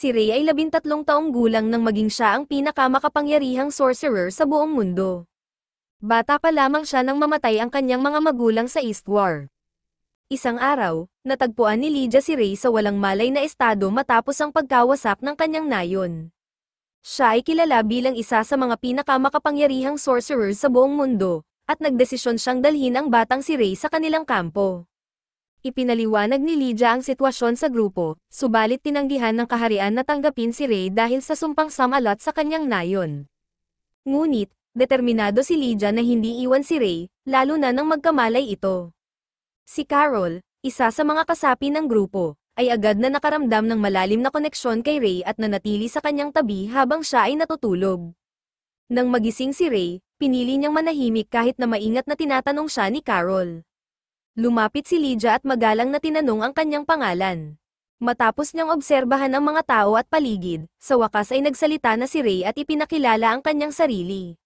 si Rey ay labintatlong taong gulang nang maging siya ang pinakamakapangyarihang sorcerer sa buong mundo. Bata pa lamang siya nang mamatay ang kanyang mga magulang sa East War. Isang araw, natagpuan ni Lydia si Rey sa walang malay na estado matapos ang pagkawasak ng kanyang nayon. Siya ay kilala bilang isa sa mga pinakamakapangyarihang sorcerers sa buong mundo, at nagdesisyon siyang dalhin ang batang si Rey sa kanilang kampo. Ipinaliwanag ni Lydia ang sitwasyon sa grupo, subalit tinanggihan ng kaharian na tanggapin si Ray dahil sa sumpang samalat sa kanyang nayon. Ngunit, determinado si Lydia na hindi iwan si Ray, lalo na nang magkamalay ito. Si Carol, isa sa mga kasapi ng grupo, ay agad na nakaramdam ng malalim na koneksyon kay Ray at nanatili sa kanyang tabi habang siya ay natutulog. Nang magising si Ray, pinili niyang manahimik kahit na maingat na tinatanong siya ni Carol. Lumapit si Lydia at magalang na tinanong ang kanyang pangalan. Matapos niyang obserbahan ang mga tao at paligid, sa wakas ay nagsalita na si Ray at ipinakilala ang kanyang sarili.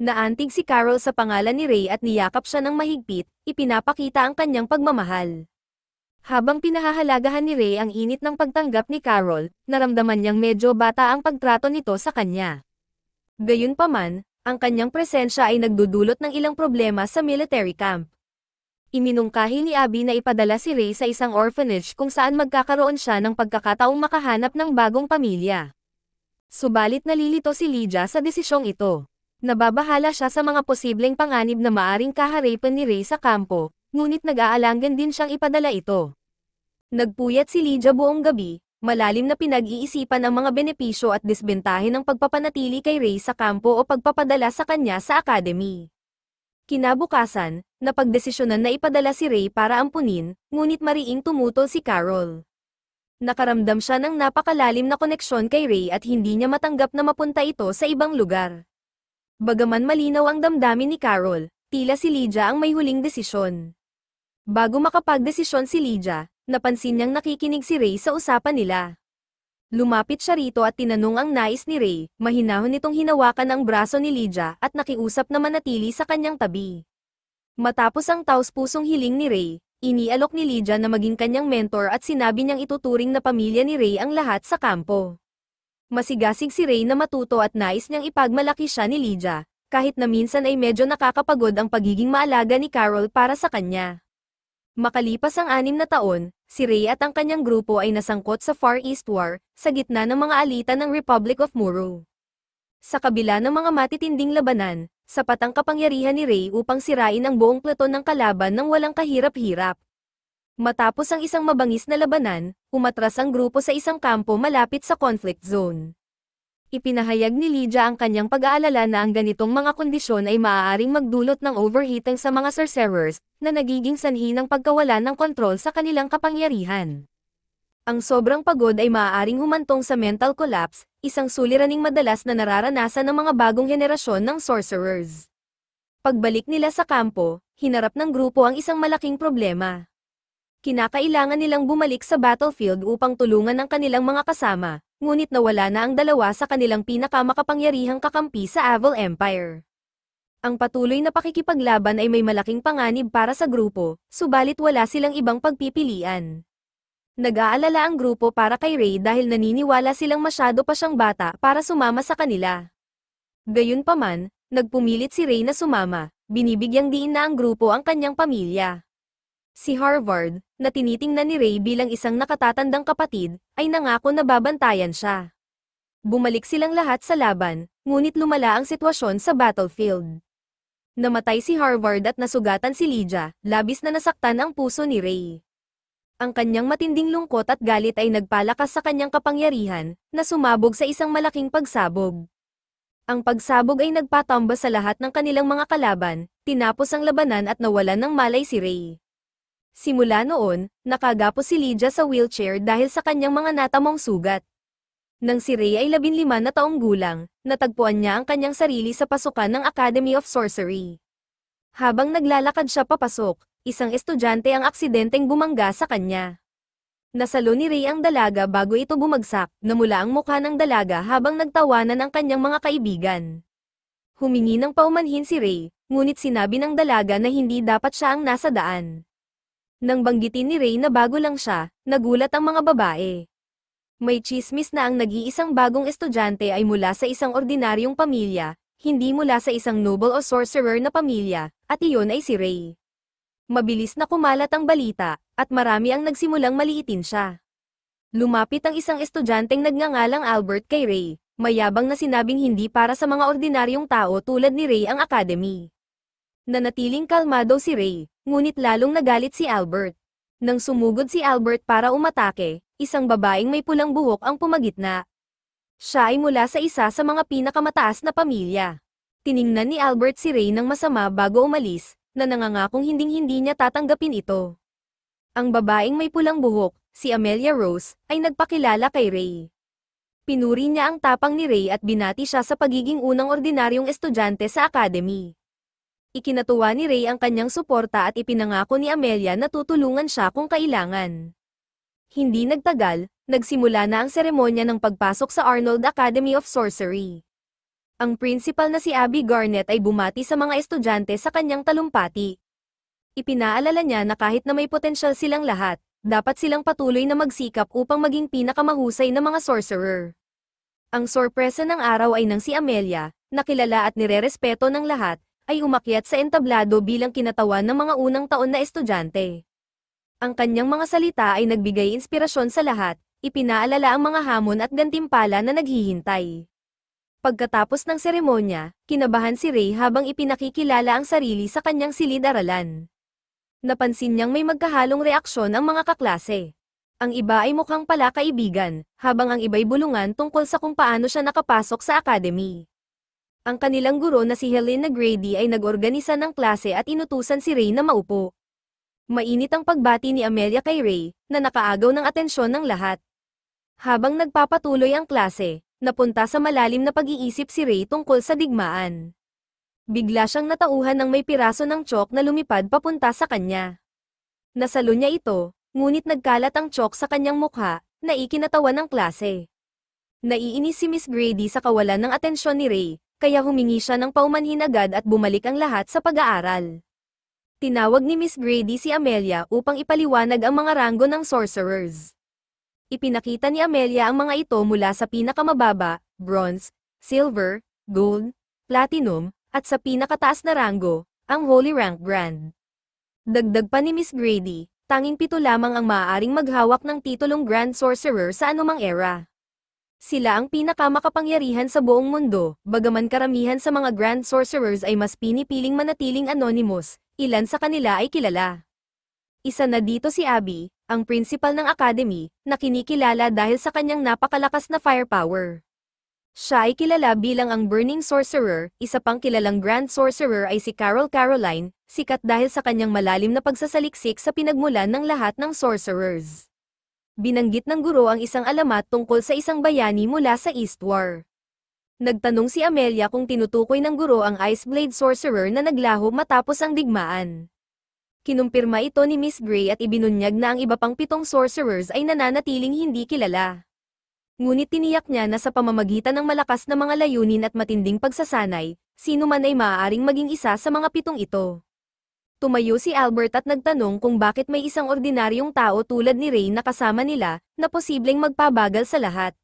Naantig si Carol sa pangalan ni Ray at niyakap siya ng mahigpit, ipinapakita ang kanyang pagmamahal. Habang pinahahalagahan ni Ray ang init ng pagtanggap ni Carol, naramdaman niyang medyo bata ang pagtrato nito sa kanya. Gayunpaman, ang kanyang presensya ay nagdudulot ng ilang problema sa military camp. Iminungkahi ni Abby na ipadala si Ray sa isang orphanage kung saan magkakaroon siya ng pagkakataong makahanap ng bagong pamilya. Subalit nalilito si Lydia sa desisyong ito. Nababahala siya sa mga posibleng panganib na maaring kaharapan ni Ray sa kampo, ngunit nag-aalangan din siyang ipadala ito. Nagpuyat si Lydia buong gabi, Malalim na pinag-iisipan ang mga benepisyo at disbentahe ng pagpapanatili kay Ray sa kampo o pagpapadala sa kanya sa academy. Kinabukasan, napagdesisyonan na ipadala si Ray para ampunin, ngunit mariing tumutol si Carol. Nakaramdam siya ng napakalalim na koneksyon kay Ray at hindi niya matanggap na mapunta ito sa ibang lugar. Bagaman malinaw ang damdamin ni Carol, tila si Lydia ang may huling desisyon. Bago makapagdesisyon si Lydia, napansin niyang nakikinig si Ray sa usapan nila. Lumapit siya rito at tinanong ang nais ni Ray, mahinahon itong hinawakan ang braso ni Lydia at nakiusap na manatili sa kanyang tabi. Matapos ang taos-pusong hiling ni Ray, inialok ni Lydia na maging kanyang mentor at sinabi niyang ituturing na pamilya ni Ray ang lahat sa kampo. Masigasig si Ray na matuto at nais niyang ipagmalaki siya ni Lydia, kahit na minsan ay medyo nakakapagod ang pagiging maalaga ni Carol para sa kanya. Makalipas ang anim na taon, si Ray at ang kanyang grupo ay nasangkot sa Far East War, sa gitna ng mga alitan ng Republic of Muru. Sa kabila ng mga matitinding labanan, sapat ang kapangyarihan ni Ray upang sirain ang buong platon ng kalaban ng walang kahirap-hirap. Matapos ang isang mabangis na labanan, umatras ang grupo sa isang kampo malapit sa conflict zone. Ipinahayag ni Lydia ang kanyang pag-aalala na ang ganitong mga kondisyon ay maaaring magdulot ng overheating sa mga sorcerers, na nagiging sanhi ng pagkawala ng kontrol sa kanilang kapangyarihan. Ang sobrang pagod ay maaaring humantong sa mental collapse, isang suliraning madalas na nararanasan ng mga bagong henerasyon ng sorcerers. Pagbalik nila sa kampo, hinarap ng grupo ang isang malaking problema. Kinakailangan nilang bumalik sa battlefield upang tulungan ang kanilang mga kasama, ngunit nawala na ang dalawa sa kanilang pinakamakapangyarihang kakampi sa Avil Empire. Ang patuloy na pakikipaglaban ay may malaking panganib para sa grupo, subalit wala silang ibang pagpipilian. Nag-aalala ang grupo para kay Ray dahil naniniwala silang masyado pa siyang bata para sumama sa kanila. Gayunpaman, nagpumilit si Ray na sumama, binibigyang diin na ang grupo ang kanyang pamilya. Si Harvard, na tinitingnan ni Ray bilang isang nakatatandang kapatid, ay nangako na babantayan siya. Bumalik silang lahat sa laban, ngunit lumala ang sitwasyon sa battlefield. Namatay si Harvard at nasugatan si Lydia, labis na nasaktan ang puso ni Ray. Ang kanyang matinding lungkot at galit ay nagpalakas sa kanyang kapangyarihan, na sumabog sa isang malaking pagsabog. Ang pagsabog ay nagpatamba sa lahat ng kanilang mga kalaban, tinapos ang labanan at nawalan ng malay si Ray. Simula noon, nakagapos si Lydia sa wheelchair dahil sa kanyang mga natamong sugat. Nang si Ray ay labinlima na taong gulang, natagpuan niya ang kanyang sarili sa pasukan ng Academy of Sorcery. Habang naglalakad siya papasok, isang estudyante ang aksidenteng bumangga sa kanya. Nasalo ni Ray ang dalaga bago ito bumagsak, namula ang mukha ng dalaga habang nagtawanan ang kanyang mga kaibigan. Humingi ng paumanhin si Ray, ngunit sinabi ng dalaga na hindi dapat siya ang nasa daan. Nang banggitin ni Ray na bago lang siya, nagulat ang mga babae. May chismis na ang nag-iisang bagong estudyante ay mula sa isang ordinaryong pamilya, hindi mula sa isang noble o sorcerer na pamilya, at iyon ay si Ray. Mabilis na kumalat ang balita, at marami ang nagsimulang maliitin siya. Lumapit ang isang estudyanteng nagngangalang Albert kay Ray, mayabang na sinabing hindi para sa mga ordinaryong tao tulad ni Ray ang academy. Nanatiling kalmado si Ray, ngunit lalong nagalit si Albert. Nang sumugod si Albert para umatake, isang babaeng may pulang buhok ang pumagitna. Siya ay mula sa isa sa mga pinakamataas na pamilya. Tiningnan ni Albert si Ray ng masama bago umalis, na nangangakong hinding-hindi niya tatanggapin ito. Ang babaeng may pulang buhok, si Amelia Rose, ay nagpakilala kay Ray. Pinuri niya ang tapang ni Ray at binati siya sa pagiging unang ordinaryong estudyante sa academy. Ikinatuwa ni Ray ang kanyang suporta at ipinangako ni Amelia na tutulungan siya kung kailangan. Hindi nagtagal, nagsimula na ang seremonya ng pagpasok sa Arnold Academy of Sorcery. Ang principal na si Abby Garnett ay bumati sa mga estudyante sa kanyang talumpati. Ipinaalala niya na kahit na may potensyal silang lahat, dapat silang patuloy na magsikap upang maging pinakamahusay na mga sorcerer. Ang sorpresa ng araw ay nang si Amelia, nakilala at nirerespeto ng lahat, ay umakyat sa entablado bilang kinatawan ng mga unang taon na estudyante. Ang kanyang mga salita ay nagbigay inspirasyon sa lahat, ipinaalala ang mga hamon at gantimpala na naghihintay. Pagkatapos ng seremonya, kinabahan si Ray habang ipinakikilala ang sarili sa kanyang silid-aralan. Napansin niyang may magkahalong reaksyon ang mga kaklase. Ang iba ay mukhang pala kaibigan, habang ang iba'y bulungan tungkol sa kung paano siya nakapasok sa academy. Ang kanilang guro na si Helena Grady ay nag-organisa ng klase at inutusan si Ray na maupo. Mainit ang pagbati ni Amelia kay Ray, na nakaagaw ng atensyon ng lahat. Habang nagpapatuloy ang klase, Napunta sa malalim na pag-iisip si Ray tungkol sa digmaan. Bigla siyang natauhan ng may piraso ng chok na lumipad papunta sa kanya. Nasalo niya ito, ngunit nagkalat ang chok sa kanyang mukha, na ikinatawa ng klase. Naiinis si Miss Grady sa kawalan ng atensyon ni Ray, kaya humingi siya ng paumanhin agad at bumalik ang lahat sa pag-aaral. Tinawag ni Miss Grady si Amelia upang ipaliwanag ang mga ranggo ng sorcerers. Ipinakita ni Amelia ang mga ito mula sa pinakamababa, bronze, silver, gold, platinum, at sa pinakataas na ranggo, ang Holy Rank Grand. Dagdag pa ni Miss Grady, tanging pito lamang ang maaaring maghawak ng titulong Grand Sorcerer sa anumang era. Sila ang pinakamakapangyarihan sa buong mundo, bagaman karamihan sa mga Grand Sorcerers ay mas pinipiling manatiling anonymous, ilan sa kanila ay kilala. Isa na dito si Abby, ang principal ng academy, na kinikilala dahil sa kanyang napakalakas na firepower. Siya ay kilala bilang ang Burning Sorcerer, isa pang kilalang Grand Sorcerer ay si Carol Caroline, sikat dahil sa kanyang malalim na pagsasaliksik sa pinagmulan ng lahat ng sorcerers. Binanggit ng guro ang isang alamat tungkol sa isang bayani mula sa Eastwar. Nagtanong si Amelia kung tinutukoy ng guro ang Iceblade Sorcerer na naglaho matapos ang digmaan. Kinumpirma ito ni Miss Gray at ibinunyag na ang iba pang pitong sorcerers ay nananatiling hindi kilala. Ngunit tiniyak niya na sa pamamagitan ng malakas na mga layunin at matinding pagsasanay, sino man ay maaaring maging isa sa mga pitong ito. Tumayo si Albert at nagtanong kung bakit may isang ordinaryong tao tulad ni Ray na kasama nila, na posibleng magpabagal sa lahat.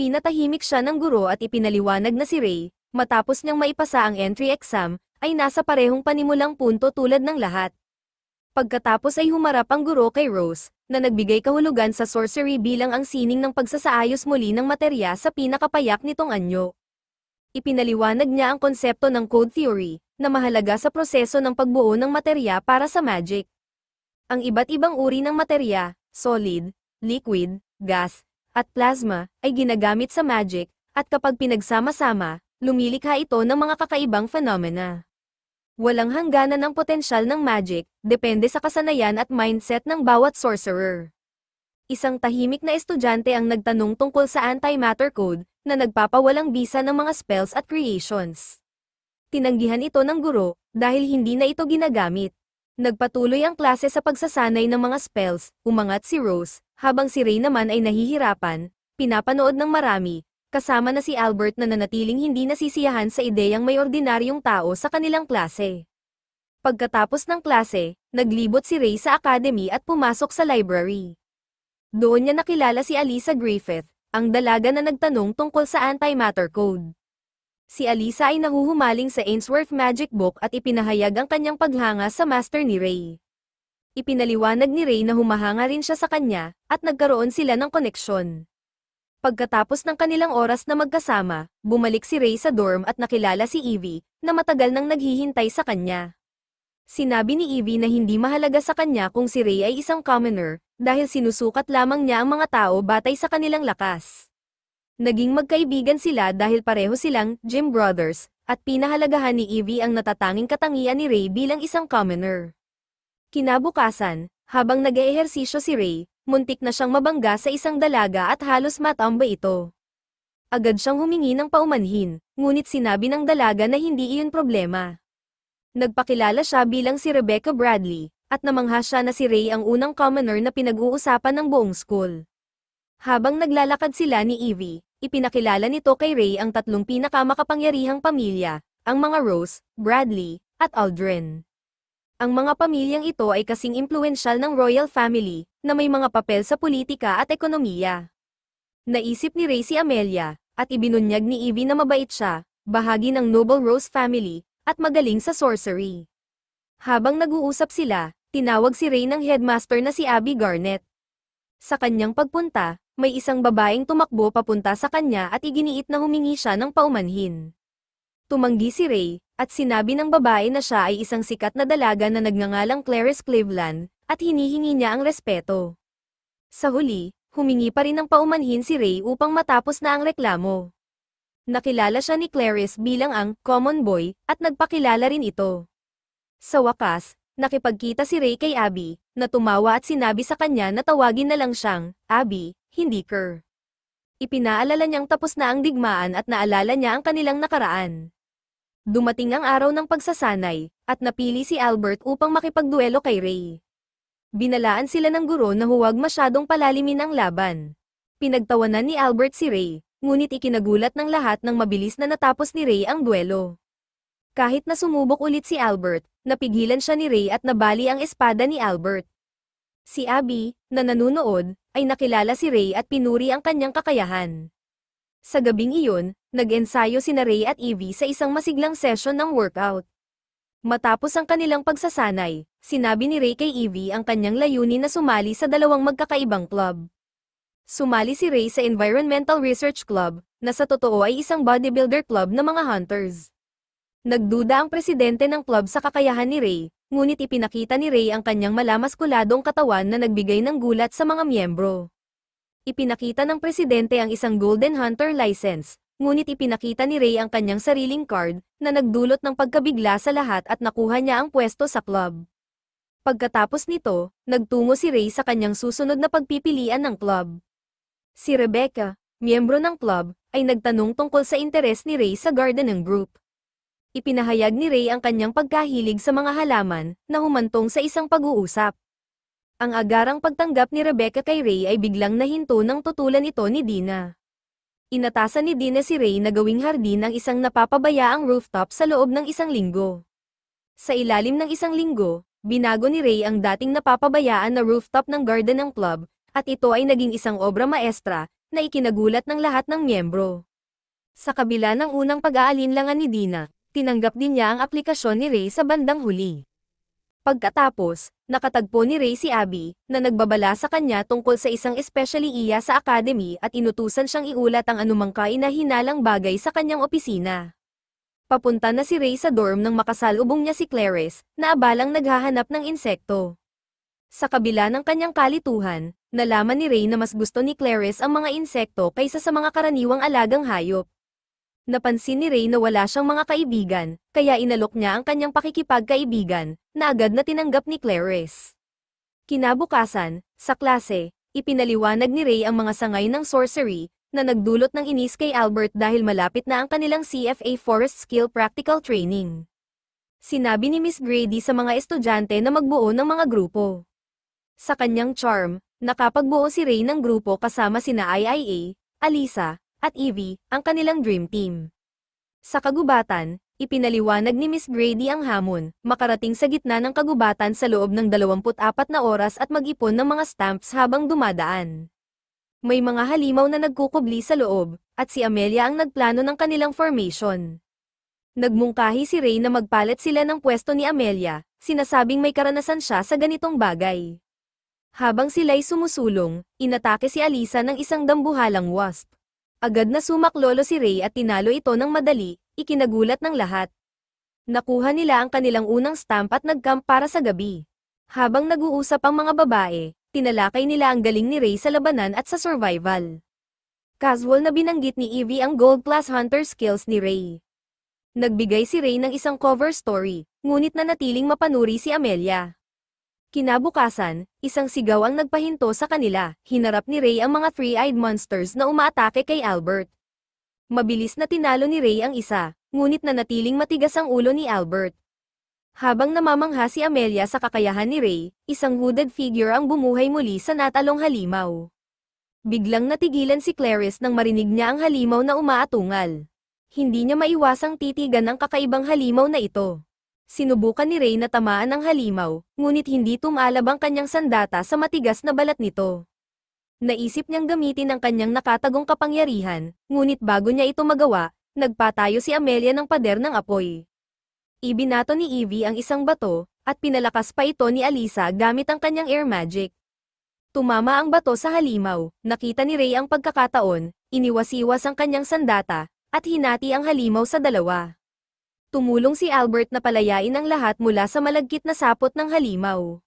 Pinatahimik siya ng guro at ipinaliwanag na si Ray, matapos niyang maipasa ang entry exam, ay nasa parehong panimulang punto tulad ng lahat. Pagkatapos ay humarap ang guro kay Rose, na nagbigay kahulugan sa sorcery bilang ang sining ng pagsasaayos muli ng materya sa pinakapayak nitong anyo. Ipinaliwanag niya ang konsepto ng code theory, na mahalaga sa proseso ng pagbuo ng materya para sa magic. Ang iba't ibang uri ng materya, solid, liquid, gas, at plasma, ay ginagamit sa magic, at kapag pinagsama-sama, lumilikha ito ng mga kakaibang phenomena. Walang hangganan ang potensyal ng magic, depende sa kasanayan at mindset ng bawat sorcerer. Isang tahimik na estudyante ang nagtanong tungkol sa antimatter code, na nagpapawalang bisa ng mga spells at creations. Tinanggihan ito ng guro, dahil hindi na ito ginagamit. Nagpatuloy ang klase sa pagsasanay ng mga spells, umangat si Rose, habang si Ray naman ay nahihirapan, pinapanood ng marami, Kasama na si Albert na nanatiling hindi nasisiyahan sa ideyang may ordinaryong tao sa kanilang klase. Pagkatapos ng klase, naglibot si Ray sa academy at pumasok sa library. Doon niya nakilala si Alisa Griffith, ang dalaga na nagtanong tungkol sa antimatter code. Si Alisa ay nahuhumaling sa Ainsworth Magic Book at ipinahayag ang kanyang paghanga sa master ni Ray. Ipinaliwanag ni Ray na humahanga rin siya sa kanya, at nagkaroon sila ng koneksyon. Pagkatapos ng kanilang oras na magkasama, bumalik si Ray sa dorm at nakilala si Evie, na matagal nang naghihintay sa kanya. Sinabi ni Evie na hindi mahalaga sa kanya kung si Ray ay isang commoner, dahil sinusukat lamang niya ang mga tao batay sa kanilang lakas. Naging magkaibigan sila dahil pareho silang gym brothers, at pinahalagahan ni Evie ang natatanging katangian ni Ray bilang isang commoner. Kinabukasan, habang nag-eehersisyo si Ray, muntik na siyang mabangga sa isang dalaga at halos matamba ito. Agad siyang humingi ng paumanhin, ngunit sinabi ng dalaga na hindi iyon problema. Nagpakilala siya bilang si Rebecca Bradley, at namangha siya na si Ray ang unang commoner na pinag-uusapan ng buong school. Habang naglalakad sila ni Evie, ipinakilala nito kay Ray ang tatlong pinakamakapangyarihang pamilya, ang mga Rose, Bradley, at Aldrin. Ang mga pamilyang ito ay kasing impluensyal ng royal family, na may mga papel sa politika at ekonomiya. Naisip ni Ray Amelia, at ibinunyag ni Evie na mabait siya, bahagi ng Noble Rose family, at magaling sa sorcery. Habang nag-uusap sila, tinawag si Ray ng headmaster na si Abby Garnett. Sa kanyang pagpunta, may isang babaeng tumakbo papunta sa kanya at iginiit na humingi siya ng paumanhin. Tumanggi si Ray, at sinabi ng babae na siya ay isang sikat na dalaga na nagngangalang Clarice Cleveland, at hinihingi niya ang respeto. Sa huli, humingi pa rin ng paumanhin si Ray upang matapos na ang reklamo. Nakilala siya ni Clarice bilang ang common boy at nagpakilala rin ito. Sa wakas, nakipagkita si Ray kay Abby, na tumawa at sinabi sa kanya na tawagin na lang siyang, Abby, hindi Kerr. Ipinaalala niyang tapos na ang digmaan at naalala niya ang kanilang nakaraan. Dumating ang araw ng pagsasanay, at napili si Albert upang makipagduelo kay Ray binalaan sila ng guro na huwag masyadong palalimin ang laban. Pinagtawanan ni Albert si Ray, ngunit ikinagulat ng lahat ng mabilis na natapos ni Ray ang duelo. Kahit na sumubok ulit si Albert, napigilan siya ni Ray at nabali ang espada ni Albert. Si Abby, na nanunood, ay nakilala si Ray at pinuri ang kanyang kakayahan. Sa gabing iyon, nag-ensayo sina Ray at Evie sa isang masiglang session ng workout. Matapos ang kanilang pagsasanay, sinabi ni Ray kay Evie ang kanyang layunin na sumali sa dalawang magkakaibang club. Sumali si Ray sa Environmental Research Club, na sa totoo ay isang bodybuilder club ng mga hunters. Nagduda ang presidente ng club sa kakayahan ni Ray, ngunit ipinakita ni Ray ang kanyang malamaskuladong katawan na nagbigay ng gulat sa mga miyembro. Ipinakita ng presidente ang isang Golden Hunter license, ngunit ipinakita ni Ray ang kanyang sariling card na nagdulot ng pagkabigla sa lahat at nakuha niya ang pwesto sa club. Pagkatapos nito, nagtungo si Ray sa kanyang susunod na pagpipilian ng club. Si Rebecca, miyembro ng club, ay nagtanong tungkol sa interes ni Ray sa gardening group. Ipinahayag ni Ray ang kanyang pagkahilig sa mga halaman na humantong sa isang pag-uusap. Ang agarang pagtanggap ni Rebecca kay Ray ay biglang nahinto ng tutulan ito ni Dina. Inatasan ni Dina si Ray na gawing hardin ang isang napapabayaang rooftop sa loob ng isang linggo. Sa ilalim ng isang linggo, Binago ni Ray ang dating napapabayaan na rooftop ng garden ng club, at ito ay naging isang obra maestra, na ikinagulat ng lahat ng miyembro. Sa kabila ng unang pag-aalinlangan ni Dina, tinanggap din niya ang aplikasyon ni Ray sa bandang huli. Pagkatapos, nakatagpo ni Ray si Abby, na nagbabala sa kanya tungkol sa isang especially iya sa academy at inutusan siyang iulat ang anumang kainahinalang bagay sa kanyang opisina. Papunta na si Ray sa dorm nang makasalubong niya si Clarice, na abalang naghahanap ng insekto. Sa kabila ng kanyang kalituhan, nalaman ni Ray na mas gusto ni Clarice ang mga insekto kaysa sa mga karaniwang alagang hayop. Napansin ni Ray na wala siyang mga kaibigan, kaya inalok niya ang kanyang pakikipagkaibigan, na agad na tinanggap ni Clarice. Kinabukasan, sa klase, ipinaliwanag ni Ray ang mga sangay ng sorcery, na nagdulot ng inis kay Albert dahil malapit na ang kanilang CFA Forest Skill Practical Training. Sinabi ni Miss Grady sa mga estudyante na magbuo ng mga grupo. Sa kanyang charm, nakapagbuo si Ray ng grupo kasama sina IIA, Alisa, at Evie, ang kanilang dream team. Sa kagubatan, ipinaliwanag ni Miss Grady ang hamon, makarating sa gitna ng kagubatan sa loob ng 24 na oras at mag-ipon ng mga stamps habang dumadaan. May mga halimaw na nagkukubli sa loob, at si Amelia ang nagplano ng kanilang formation. Nagmungkahi si Ray na magpalit sila ng pwesto ni Amelia, sinasabing may karanasan siya sa ganitong bagay. Habang sila'y sumusulong, inatake si Alisa ng isang dambuhalang wasp. Agad na sumaklolo si Ray at tinalo ito ng madali, ikinagulat ng lahat. Nakuha nila ang kanilang unang stamp at nagcamp para sa gabi. Habang nag-uusap ang mga babae, tinalakay nila ang galing ni Ray sa labanan at sa survival. Casual na binanggit ni Evie ang gold class hunter skills ni Ray. Nagbigay si Ray ng isang cover story, ngunit nanatiling mapanuri si Amelia. Kinabukasan, isang sigaw ang nagpahinto sa kanila, hinarap ni Ray ang mga three-eyed monsters na umaatake kay Albert. Mabilis na tinalo ni Ray ang isa, ngunit nanatiling matigas ang ulo ni Albert, habang namamangha si Amelia sa kakayahan ni Ray, isang hooded figure ang bumuhay muli sa natalong halimaw. Biglang natigilan si Clarice nang marinig niya ang halimaw na umaatungal. Hindi niya maiwasang titigan ang kakaibang halimaw na ito. Sinubukan ni Ray na tamaan ang halimaw, ngunit hindi tumalab ang kanyang sandata sa matigas na balat nito. Naisip niyang gamitin ang kanyang nakatagong kapangyarihan, ngunit bago niya ito magawa, nagpatayo si Amelia ng pader ng apoy. Ibinato ni Evie ang isang bato, at pinalakas pa ito ni Alisa gamit ang kanyang air magic. Tumama ang bato sa halimaw, nakita ni Ray ang pagkakataon, iniwasiwas ang kanyang sandata, at hinati ang halimaw sa dalawa. Tumulong si Albert na palayain ang lahat mula sa malagkit na sapot ng halimaw.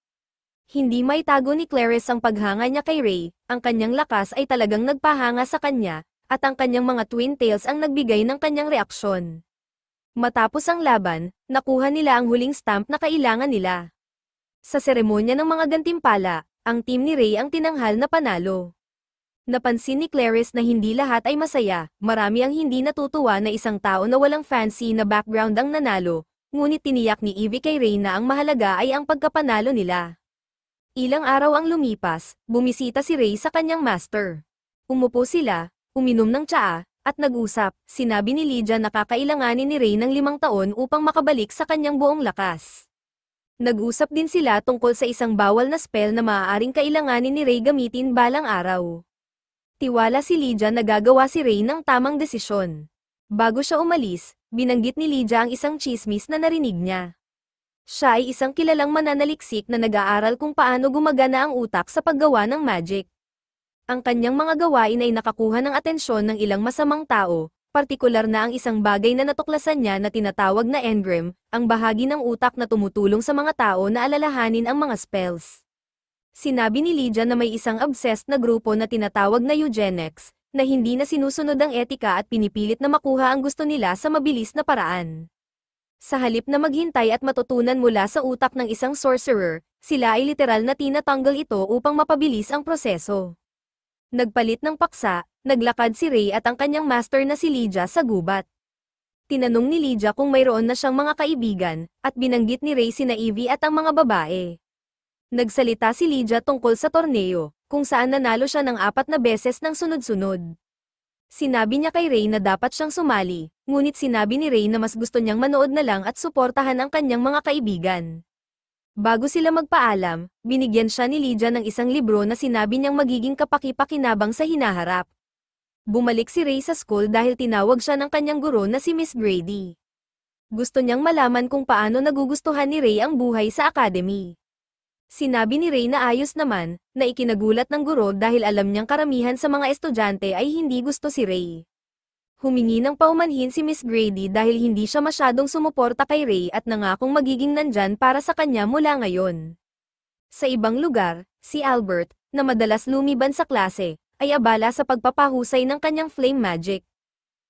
Hindi may tago ni Clarice ang paghanga niya kay Ray, ang kanyang lakas ay talagang nagpahanga sa kanya, at ang kanyang mga twin tails ang nagbigay ng kanyang reaksyon. Matapos ang laban, nakuha nila ang huling stamp na kailangan nila. Sa seremonya ng mga gantimpala, ang team ni Ray ang tinanghal na panalo. Napansin ni Clarice na hindi lahat ay masaya, marami ang hindi natutuwa na isang tao na walang fancy na background ang nanalo, ngunit tiniyak ni Evie kay Ray na ang mahalaga ay ang pagkapanalo nila. Ilang araw ang lumipas, bumisita si Ray sa kanyang master. Umupo sila, uminom ng tsaa, at nag-usap, sinabi ni Lydia na kakailanganin ni Ray ng limang taon upang makabalik sa kanyang buong lakas. Nag-usap din sila tungkol sa isang bawal na spell na maaaring kailanganin ni Ray gamitin balang araw. Tiwala si Lydia na gagawa si Ray ng tamang desisyon. Bago siya umalis, binanggit ni Lydia ang isang chismis na narinig niya. Siya ay isang kilalang mananaliksik na nag-aaral kung paano gumagana ang utak sa paggawa ng magic ang kanyang mga gawain ay nakakuha ng atensyon ng ilang masamang tao, partikular na ang isang bagay na natuklasan niya na tinatawag na engram, ang bahagi ng utak na tumutulong sa mga tao na alalahanin ang mga spells. Sinabi ni Lydia na may isang obsessed na grupo na tinatawag na eugenics, na hindi na sinusunod ang etika at pinipilit na makuha ang gusto nila sa mabilis na paraan. Sa halip na maghintay at matutunan mula sa utak ng isang sorcerer, sila ay literal na tinatanggal ito upang mapabilis ang proseso. Nagpalit ng paksa, naglakad si Ray at ang kanyang master na si Lydia sa gubat. Tinanong ni Lydia kung mayroon na siyang mga kaibigan, at binanggit ni Ray si Naivy at ang mga babae. Nagsalita si Lydia tungkol sa torneo, kung saan nanalo siya ng apat na beses ng sunod-sunod. Sinabi niya kay Ray na dapat siyang sumali, ngunit sinabi ni Ray na mas gusto niyang manood na lang at suportahan ang kanyang mga kaibigan. Bago sila magpaalam, binigyan siya ni Lydia ng isang libro na sinabi niyang magiging kapakipakinabang sa hinaharap. Bumalik si Ray sa school dahil tinawag siya ng kanyang guro na si Miss Grady. Gusto niyang malaman kung paano nagugustuhan ni Ray ang buhay sa academy. Sinabi ni Ray na ayos naman, na ikinagulat ng guro dahil alam niyang karamihan sa mga estudyante ay hindi gusto si Ray. Humingi ng paumanhin si Miss Grady dahil hindi siya masyadong sumuporta kay Ray at nangakong magiging nandyan para sa kanya mula ngayon. Sa ibang lugar, si Albert, na madalas lumiban sa klase, ay abala sa pagpapahusay ng kanyang flame magic.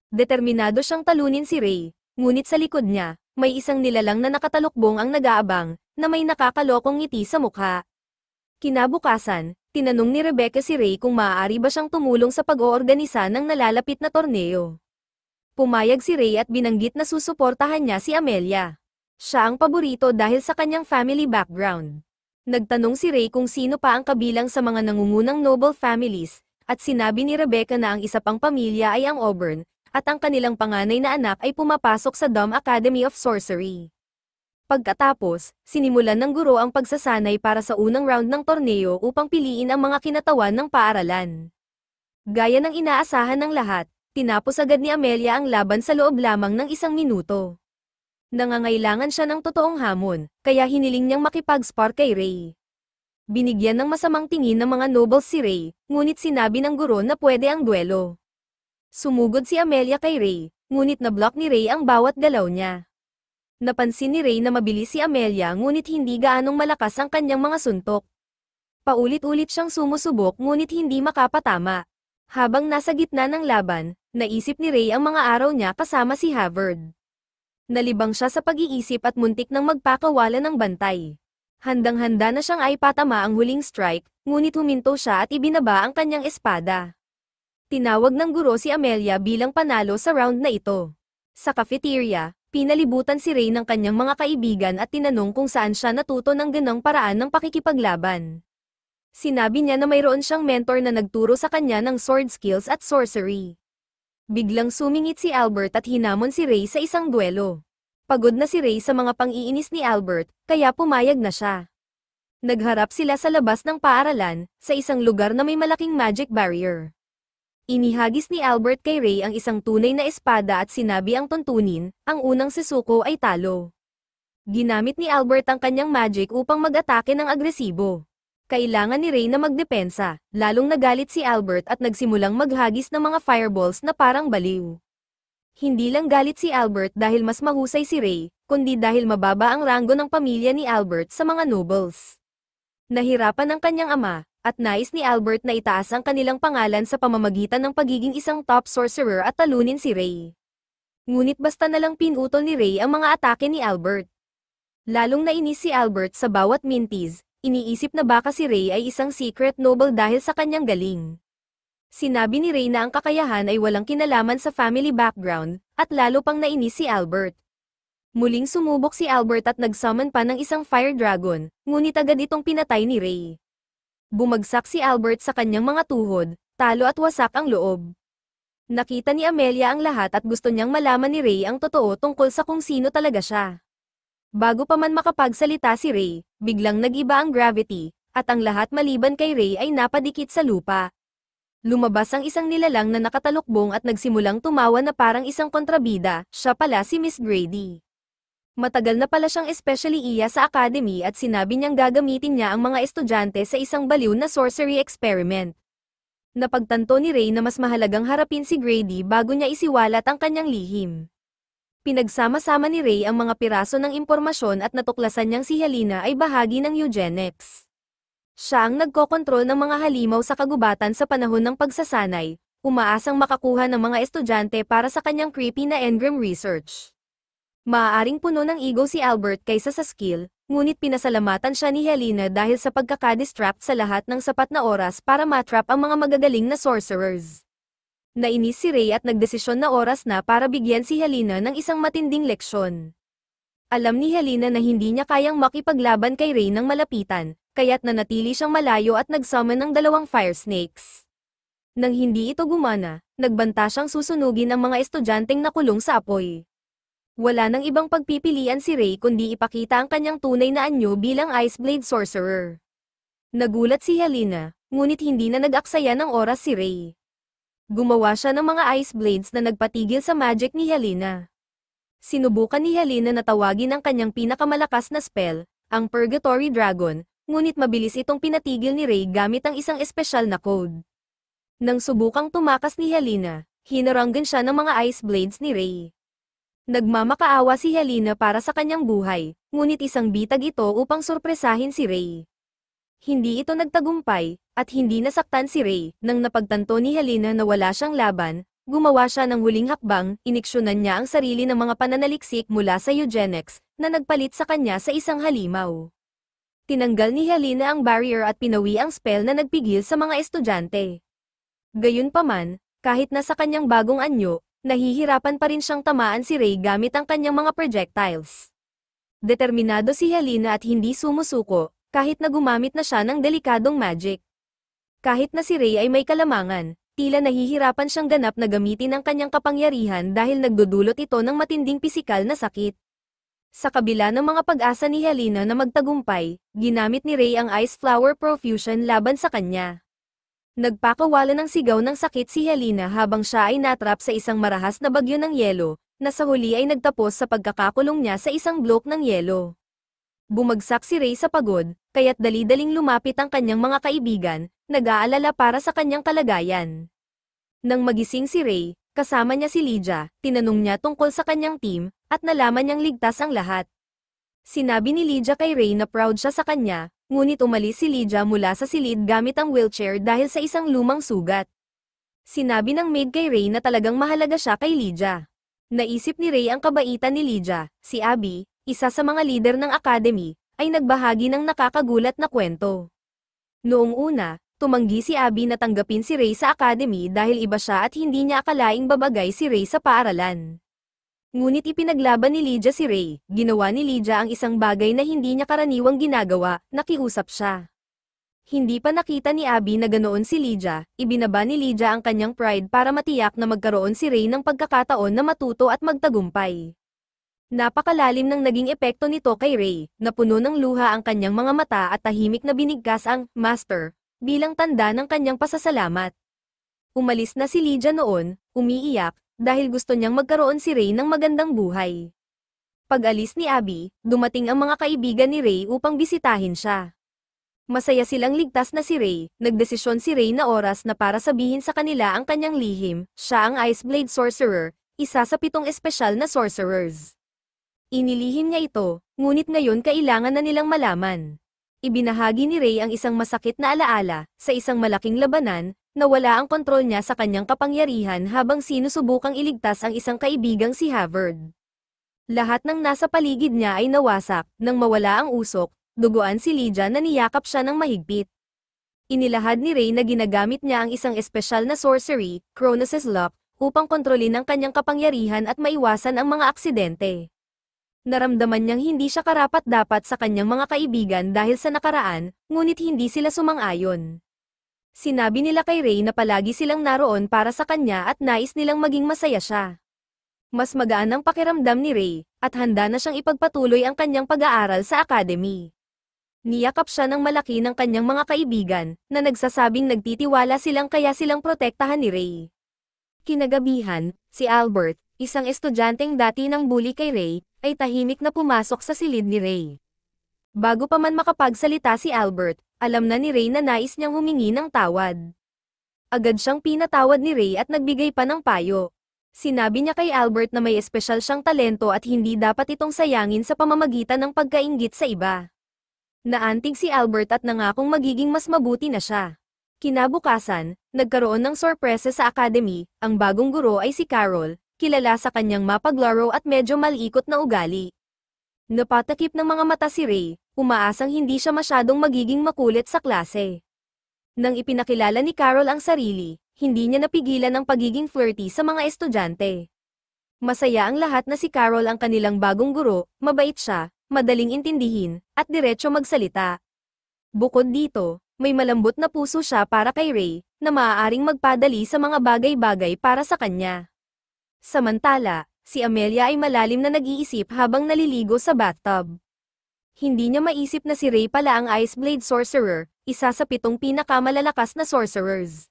Determinado siyang talunin si Ray, ngunit sa likod niya, may isang nilalang na nakatalukbong ang nagaabang, na may nakakalokong ngiti sa mukha. Kinabukasan, tinanong ni Rebecca si Ray kung maaari ba siyang tumulong sa pag-oorganisa ng nalalapit na torneo. Pumayag si Ray at binanggit na susuportahan niya si Amelia. Siya ang paborito dahil sa kanyang family background. Nagtanong si Ray kung sino pa ang kabilang sa mga nangungunang noble families, at sinabi ni Rebecca na ang isa pang pamilya ay ang Auburn, at ang kanilang panganay na anak ay pumapasok sa Dom Academy of Sorcery. Pagkatapos, sinimulan ng guro ang pagsasanay para sa unang round ng torneo upang piliin ang mga kinatawan ng paaralan. Gaya ng inaasahan ng lahat, tinapos agad ni Amelia ang laban sa loob lamang ng isang minuto. Nangangailangan siya ng totoong hamon, kaya hiniling niyang makipag-spar kay Ray. Binigyan ng masamang tingin ng mga nobles si Ray, ngunit sinabi ng guro na pwede ang duelo. Sumugod si Amelia kay Ray, ngunit na-block ni Ray ang bawat galaw niya. Napansin ni Ray na mabilis si Amelia ngunit hindi gaanong malakas ang kanyang mga suntok. Paulit-ulit siyang sumusubok ngunit hindi makapatama. Habang nasa gitna ng laban, naisip ni Ray ang mga araw niya kasama si Havard. Nalibang siya sa pag-iisip at muntik nang magpakawala ng bantay. Handang-handa na siyang ay patama ang huling strike, ngunit huminto siya at ibinaba ang kanyang espada. Tinawag ng guro si Amelia bilang panalo sa round na ito. Sa cafeteria, Pinalibutan si Ray ng kanyang mga kaibigan at tinanong kung saan siya natuto ng ganang paraan ng pakikipaglaban. Sinabi niya na mayroon siyang mentor na nagturo sa kanya ng sword skills at sorcery. Biglang sumingit si Albert at hinamon si Ray sa isang duelo. Pagod na si Ray sa mga pang-iinis ni Albert, kaya pumayag na siya. Nagharap sila sa labas ng paaralan, sa isang lugar na may malaking magic barrier. Inihagis ni Albert kay Ray ang isang tunay na espada at sinabi ang tuntunin, ang unang Sisuko ay talo. Ginamit ni Albert ang kanyang magic upang mag-atake ng agresibo. Kailangan ni Ray na magdepensa, lalong nagalit si Albert at nagsimulang maghagis ng mga fireballs na parang baliw. Hindi lang galit si Albert dahil mas mahusay si Ray, kundi dahil mababa ang ranggo ng pamilya ni Albert sa mga nobles. Nahirapan ang kanyang ama, at nais ni Albert na itaas ang kanilang pangalan sa pamamagitan ng pagiging isang top sorcerer at talunin si Ray. Ngunit basta na lang pinutol ni Ray ang mga atake ni Albert. Lalong nainis si Albert sa bawat mintis, iniisip na baka si Ray ay isang secret noble dahil sa kanyang galing. Sinabi ni Ray na ang kakayahan ay walang kinalaman sa family background, at lalo pang nainis si Albert. Muling sumubok si Albert at nagsummon pa ng isang fire dragon, ngunit agad itong pinatay ni Ray. Bumagsak si Albert sa kanyang mga tuhod, talo at wasak ang loob. Nakita ni Amelia ang lahat at gusto niyang malaman ni Ray ang totoo tungkol sa kung sino talaga siya. Bago pa man makapagsalita si Ray, biglang nagiba ang gravity, at ang lahat maliban kay Ray ay napadikit sa lupa. Lumabas ang isang nilalang na nakatalukbong at nagsimulang tumawa na parang isang kontrabida, siya pala si Miss Grady. Matagal na pala siyang especially iya sa academy at sinabi niyang gagamitin niya ang mga estudyante sa isang baliw na sorcery experiment. Napagtanto ni Ray na mas mahalagang harapin si Grady bago niya isiwalat ang kanyang lihim. Pinagsama-sama ni Ray ang mga piraso ng impormasyon at natuklasan niyang si Helena ay bahagi ng eugenics. Siya ang nagkokontrol ng mga halimaw sa kagubatan sa panahon ng pagsasanay, umaasang makakuha ng mga estudyante para sa kanyang creepy na engram research. Maaaring puno ng ego si Albert kaysa sa skill, ngunit pinasalamatan siya ni Helena dahil sa pagkakadistract sa lahat ng sapat na oras para matrap ang mga magagaling na sorcerers. Nainis si Ray at nagdesisyon na oras na para bigyan si Helena ng isang matinding leksyon. Alam ni Helena na hindi niya kayang makipaglaban kay Ray ng malapitan, kaya't nanatili siyang malayo at nagsummon ng dalawang fire snakes. Nang hindi ito gumana, nagbanta siyang susunugin ang mga estudyanteng nakulong sa apoy. Wala nang ibang pagpipilian si Ray kundi ipakita ang kanyang tunay na anyo bilang Iceblade Sorcerer. Nagulat si Helena, ngunit hindi na nag-aksaya ng oras si Ray. Gumawa siya ng mga ice blades na nagpatigil sa magic ni Helena. Sinubukan ni Helena na tawagin ang kanyang pinakamalakas na spell, ang Purgatory Dragon, ngunit mabilis itong pinatigil ni Ray gamit ang isang espesyal na code. Nang subukang tumakas ni Helena, hinaranggan siya ng mga ice blades ni Ray. Nagmamakaawa si Helena para sa kanyang buhay, ngunit isang bitag ito upang sorpresahin si Ray. Hindi ito nagtagumpay, at hindi nasaktan si Ray, nang napagtanto ni Helena na wala siyang laban, gumawa siya ng huling hakbang, iniksyonan niya ang sarili ng mga pananaliksik mula sa eugenics, na nagpalit sa kanya sa isang halimaw. Tinanggal ni Helena ang barrier at pinawi ang spell na nagpigil sa mga estudyante. Gayunpaman, kahit na sa kanyang bagong anyo, nahihirapan pa rin siyang tamaan si Ray gamit ang kanyang mga projectiles. Determinado si Helena at hindi sumusuko, kahit na gumamit na siya ng delikadong magic. Kahit na si Ray ay may kalamangan, tila nahihirapan siyang ganap na gamitin ang kanyang kapangyarihan dahil nagdudulot ito ng matinding pisikal na sakit. Sa kabila ng mga pag-asa ni Helena na magtagumpay, ginamit ni Ray ang Ice Flower Profusion laban sa kanya. Nagpakawala ng sigaw ng sakit si Helena habang siya ay natrap sa isang marahas na bagyo ng yelo, na sa huli ay nagtapos sa pagkakakulong niya sa isang blok ng yelo. Bumagsak si Ray sa pagod, kaya't dali-daling lumapit ang kanyang mga kaibigan, nag-aalala para sa kanyang kalagayan. Nang magising si Ray, kasama niya si Lydia, tinanong niya tungkol sa kanyang team, at nalaman niyang ligtas ang lahat. Sinabi ni Lydia kay Ray na proud siya sa kanya, ngunit umalis si Lydia mula sa silid gamit ang wheelchair dahil sa isang lumang sugat. Sinabi ng maid kay Ray na talagang mahalaga siya kay Lydia. Naisip ni Ray ang kabaitan ni Lydia, si Abby, isa sa mga leader ng academy, ay nagbahagi ng nakakagulat na kwento. Noong una, tumanggi si Abby na tanggapin si Ray sa academy dahil iba siya at hindi niya akalaing babagay si Ray sa paaralan. Ngunit ipinaglaban ni Lydia si Ray, ginawa ni Lydia ang isang bagay na hindi niya karaniwang ginagawa, nakiusap siya. Hindi pa nakita ni Abby na ganoon si Lydia, ibinaba ni Lydia ang kanyang pride para matiyak na magkaroon si Ray ng pagkakataon na matuto at magtagumpay. Napakalalim ng naging epekto nito kay Ray, napuno ng luha ang kanyang mga mata at tahimik na binigkas ang Master bilang tanda ng kanyang pasasalamat. Umalis na si Lydia noon, umiiyak, dahil gusto niyang magkaroon si Ray ng magandang buhay. Pag-alis ni Abby, dumating ang mga kaibigan ni Ray upang bisitahin siya. Masaya silang ligtas na si Ray, nagdesisyon si Ray na oras na para sabihin sa kanila ang kanyang lihim, siya ang Iceblade Sorcerer, isa sa pitong espesyal na sorcerers. Inilihim niya ito, ngunit ngayon kailangan na nilang malaman. Ibinahagi ni Ray ang isang masakit na alaala, sa isang malaking labanan, nawala ang kontrol niya sa kanyang kapangyarihan habang sinusubukang iligtas ang isang kaibigang si Havard. Lahat ng nasa paligid niya ay nawasak, nang mawala ang usok, duguan si Lydia na niyakap siya ng mahigpit. Inilahad ni Ray na ginagamit niya ang isang espesyal na sorcery, Cronus' Lock, upang kontrolin ang kanyang kapangyarihan at maiwasan ang mga aksidente. Naramdaman niyang hindi siya karapat-dapat sa kanyang mga kaibigan dahil sa nakaraan, ngunit hindi sila sumang-ayon. Sinabi nila kay Ray na palagi silang naroon para sa kanya at nais nilang maging masaya siya. Mas magaan ang pakiramdam ni Ray, at handa na siyang ipagpatuloy ang kanyang pag-aaral sa academy. Niyakap siya ng malaki ng kanyang mga kaibigan, na nagsasabing nagtitiwala silang kaya silang protektahan ni Ray. Kinagabihan, si Albert, isang estudyanteng dati ng bully kay Ray, ay tahimik na pumasok sa silid ni Ray. Bago pa man makapagsalita si Albert, alam na ni Ray na nais niyang humingi ng tawad. Agad siyang pinatawad ni Ray at nagbigay pa ng payo. Sinabi niya kay Albert na may espesyal siyang talento at hindi dapat itong sayangin sa pamamagitan ng pagkainggit sa iba. Naantig si Albert at nangakong magiging mas mabuti na siya. Kinabukasan, nagkaroon ng sorpresa sa academy, ang bagong guro ay si Carol, kilala sa kanyang mapaglaro at medyo malikot na ugali. Napatakip ng mga mata si Ray, umaasang hindi siya masyadong magiging makulit sa klase. Nang ipinakilala ni Carol ang sarili, hindi niya napigilan ang pagiging flirty sa mga estudyante. Masaya ang lahat na si Carol ang kanilang bagong guro, mabait siya, madaling intindihin, at diretsyo magsalita. Bukod dito, may malambot na puso siya para kay Ray, na maaaring magpadali sa mga bagay-bagay para sa kanya. Samantala, si Amelia ay malalim na nag-iisip habang naliligo sa bathtub hindi niya maisip na si Ray pala ang Iceblade Sorcerer, isa sa pitong pinakamalalakas na sorcerers.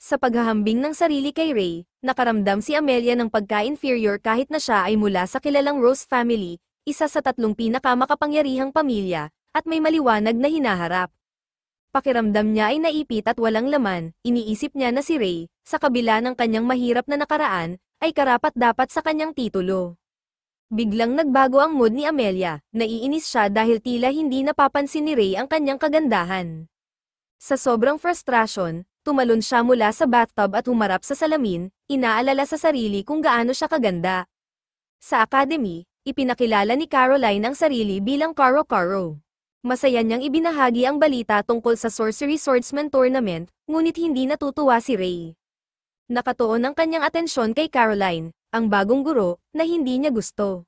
Sa paghahambing ng sarili kay Ray, nakaramdam si Amelia ng pagka-inferior kahit na siya ay mula sa kilalang Rose family, isa sa tatlong pinakamakapangyarihang pamilya, at may maliwanag na hinaharap. Pakiramdam niya ay naipit at walang laman, iniisip niya na si Ray, sa kabila ng kanyang mahirap na nakaraan, ay karapat dapat sa kanyang titulo. Biglang nagbago ang mood ni Amelia, naiinis siya dahil tila hindi napapansin ni Ray ang kanyang kagandahan. Sa sobrang frustrasyon, tumalon siya mula sa bathtub at humarap sa salamin, inaalala sa sarili kung gaano siya kaganda. Sa academy, ipinakilala ni Caroline ang sarili bilang Caro Caro. Masaya niyang ibinahagi ang balita tungkol sa Sorcery Swordsman Tournament, ngunit hindi natutuwa si Ray. Nakatuon ang kanyang atensyon kay Caroline, ang bagong guro, na hindi niya gusto.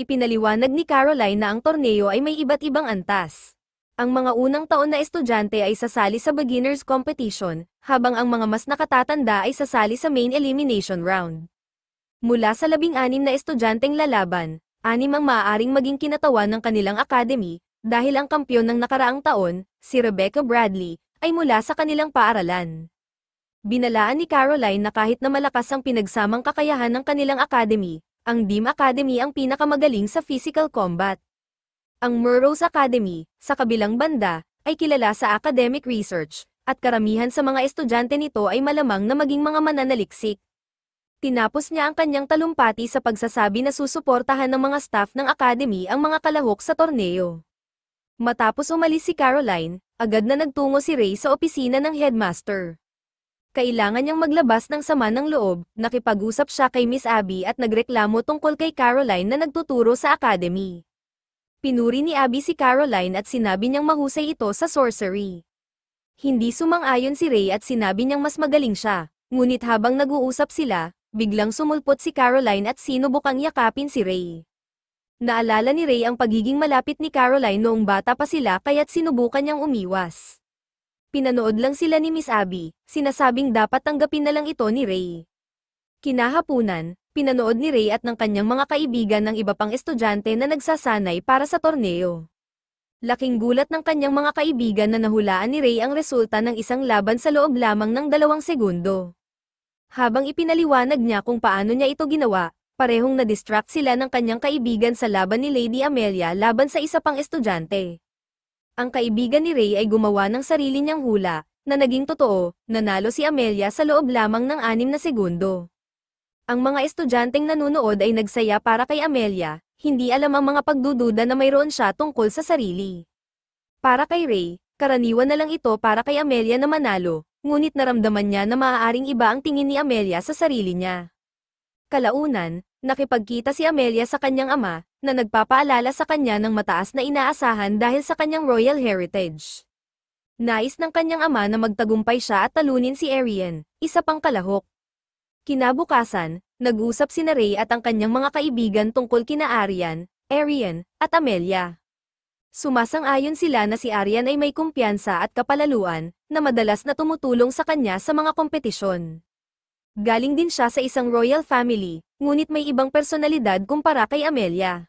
Ipinaliwanag ni Caroline na ang torneo ay may iba't ibang antas. Ang mga unang taon na estudyante ay sasali sa beginners competition, habang ang mga mas nakatatanda ay sasali sa main elimination round. Mula sa labing-anim na estudyanteng lalaban, anim ang maaaring maging kinatawan ng kanilang academy, dahil ang kampiyon ng nakaraang taon, si Rebecca Bradley, ay mula sa kanilang paaralan. Binalaan ni Caroline na kahit na malakas ang pinagsamang kakayahan ng kanilang academy, ang Dim Academy ang pinakamagaling sa physical combat. Ang Murrow's Academy, sa kabilang banda, ay kilala sa academic research, at karamihan sa mga estudyante nito ay malamang na maging mga mananaliksik. Tinapos niya ang kanyang talumpati sa pagsasabi na susuportahan ng mga staff ng academy ang mga kalahok sa torneo. Matapos umalis si Caroline, agad na nagtungo si Ray sa opisina ng headmaster. Kailangan niyang maglabas ng sama ng loob, nakipag-usap siya kay Miss Abby at nagreklamo tungkol kay Caroline na nagtuturo sa academy. Pinuri ni Abby si Caroline at sinabi niyang mahusay ito sa sorcery. Hindi sumang-ayon si Ray at sinabi niyang mas magaling siya, ngunit habang nag-uusap sila, biglang sumulpot si Caroline at sinubukang yakapin si Ray. Naalala ni Ray ang pagiging malapit ni Caroline noong bata pa sila kaya't sinubukan niyang umiwas pinanood lang sila ni Miss Abby, sinasabing dapat tanggapin na lang ito ni Ray. Kinahapunan, pinanood ni Ray at ng kanyang mga kaibigan ng iba pang estudyante na nagsasanay para sa torneo. Laking gulat ng kanyang mga kaibigan na nahulaan ni Ray ang resulta ng isang laban sa loob lamang ng dalawang segundo. Habang ipinaliwanag niya kung paano niya ito ginawa, parehong na-distract sila ng kanyang kaibigan sa laban ni Lady Amelia laban sa isa pang estudyante ang kaibigan ni Ray ay gumawa ng sarili niyang hula, na naging totoo, nanalo si Amelia sa loob lamang ng anim na segundo. Ang mga estudyanteng nanonood ay nagsaya para kay Amelia, hindi alam ang mga pagdududa na mayroon siya tungkol sa sarili. Para kay Ray, karaniwan na lang ito para kay Amelia na manalo, ngunit naramdaman niya na maaaring iba ang tingin ni Amelia sa sarili niya. Kalaunan, nakipagkita si Amelia sa kanyang ama, na nagpapaalala sa kanya ng mataas na inaasahan dahil sa kanyang royal heritage. Nais ng kanyang ama na magtagumpay siya at talunin si Arian, isa pang kalahok. Kinabukasan, nag-usap si Ray at ang kanyang mga kaibigan tungkol kina Arian, Arian, at Amelia. Sumasang-ayon sila na si Arian ay may kumpiyansa at kapalaluan, na madalas na tumutulong sa kanya sa mga kompetisyon. Galing din siya sa isang royal family, ngunit may ibang personalidad kumpara kay Amelia.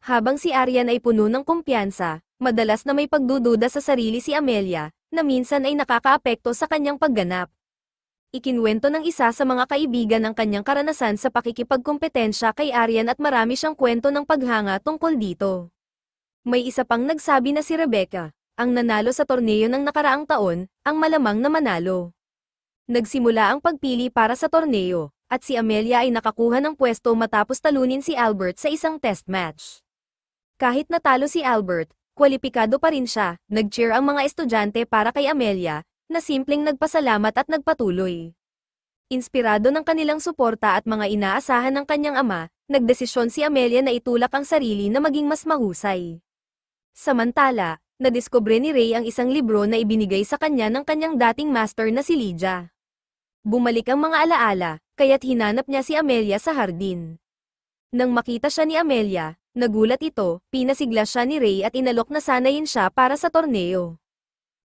Habang si Arian ay puno ng kumpiyansa, madalas na may pagdududa sa sarili si Amelia, na minsan ay nakakaapekto sa kanyang pagganap. Ikinwento ng isa sa mga kaibigan ang kanyang karanasan sa pakikipagkompetensya kay Arian at marami siyang kwento ng paghanga tungkol dito. May isa pang nagsabi na si Rebecca, ang nanalo sa torneo ng nakaraang taon, ang malamang na manalo. Nagsimula ang pagpili para sa torneo, at si Amelia ay nakakuha ng pwesto matapos talunin si Albert sa isang test match. Kahit natalo si Albert, kwalipikado pa rin siya, nag-cheer ang mga estudyante para kay Amelia, na simpleng nagpasalamat at nagpatuloy. Inspirado ng kanilang suporta at mga inaasahan ng kanyang ama, nagdesisyon si Amelia na itulak ang sarili na maging mas mahusay. Samantala, nadiskubre ni Ray ang isang libro na ibinigay sa kanya ng kanyang dating master na si Lydia. Bumalik ang mga alaala, kaya't hinanap niya si Amelia sa hardin. Nang makita siya ni Amelia, nagulat ito, pinasigla siya ni Ray at inalok na sanayin siya para sa torneo.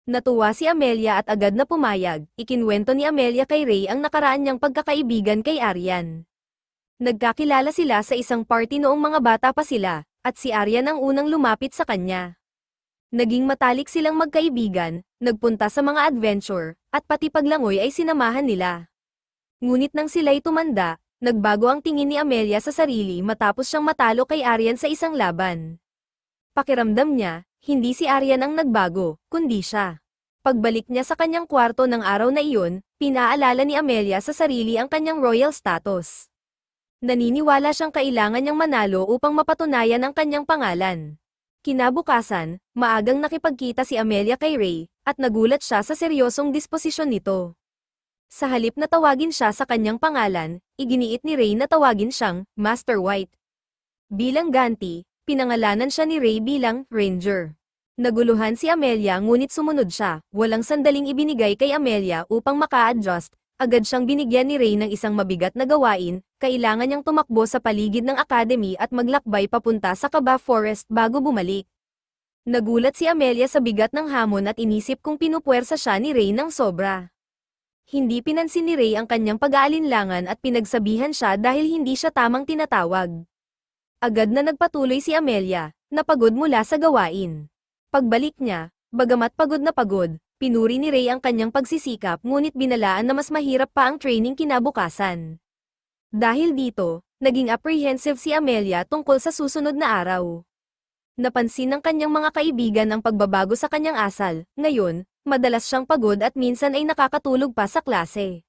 Natuwa si Amelia at agad na pumayag, ikinwento ni Amelia kay Ray ang nakaraan niyang pagkakaibigan kay Aryan. Nagkakilala sila sa isang party noong mga bata pa sila, at si Aryan ang unang lumapit sa kanya. Naging matalik silang magkaibigan, nagpunta sa mga adventure, at pati paglangoy ay sinamahan nila. Ngunit nang sila'y tumanda, nagbago ang tingin ni Amelia sa sarili matapos siyang matalo kay Aryan sa isang laban. Pakiramdam niya, hindi si Aryan ang nagbago, kundi siya. Pagbalik niya sa kanyang kwarto ng araw na iyon, pinaalala ni Amelia sa sarili ang kanyang royal status. Naniniwala siyang kailangan niyang manalo upang mapatunayan ang kanyang pangalan. Kinabukasan, maagang nakipagkita si Amelia kay Ray, at nagulat siya sa seryosong disposisyon nito. Sa halip na tawagin siya sa kanyang pangalan, iginiit ni Ray na tawagin siyang Master White. Bilang ganti, pinangalanan siya ni Ray bilang Ranger. Naguluhan si Amelia ngunit sumunod siya, walang sandaling ibinigay kay Amelia upang maka-adjust, agad siyang binigyan ni Ray ng isang mabigat na gawain, kailangan niyang tumakbo sa paligid ng academy at maglakbay papunta sa Kaba Forest bago bumalik. Nagulat si Amelia sa bigat ng hamon at inisip kung pinupwersa siya ni Ray ng sobra hindi pinansin ni Ray ang kanyang pag-aalinlangan at pinagsabihan siya dahil hindi siya tamang tinatawag. Agad na nagpatuloy si Amelia, napagod mula sa gawain. Pagbalik niya, bagamat pagod na pagod, pinuri ni Ray ang kanyang pagsisikap ngunit binalaan na mas mahirap pa ang training kinabukasan. Dahil dito, naging apprehensive si Amelia tungkol sa susunod na araw. Napansin ng kanyang mga kaibigan ang pagbabago sa kanyang asal, ngayon, madalas siyang pagod at minsan ay nakakatulog pa sa klase.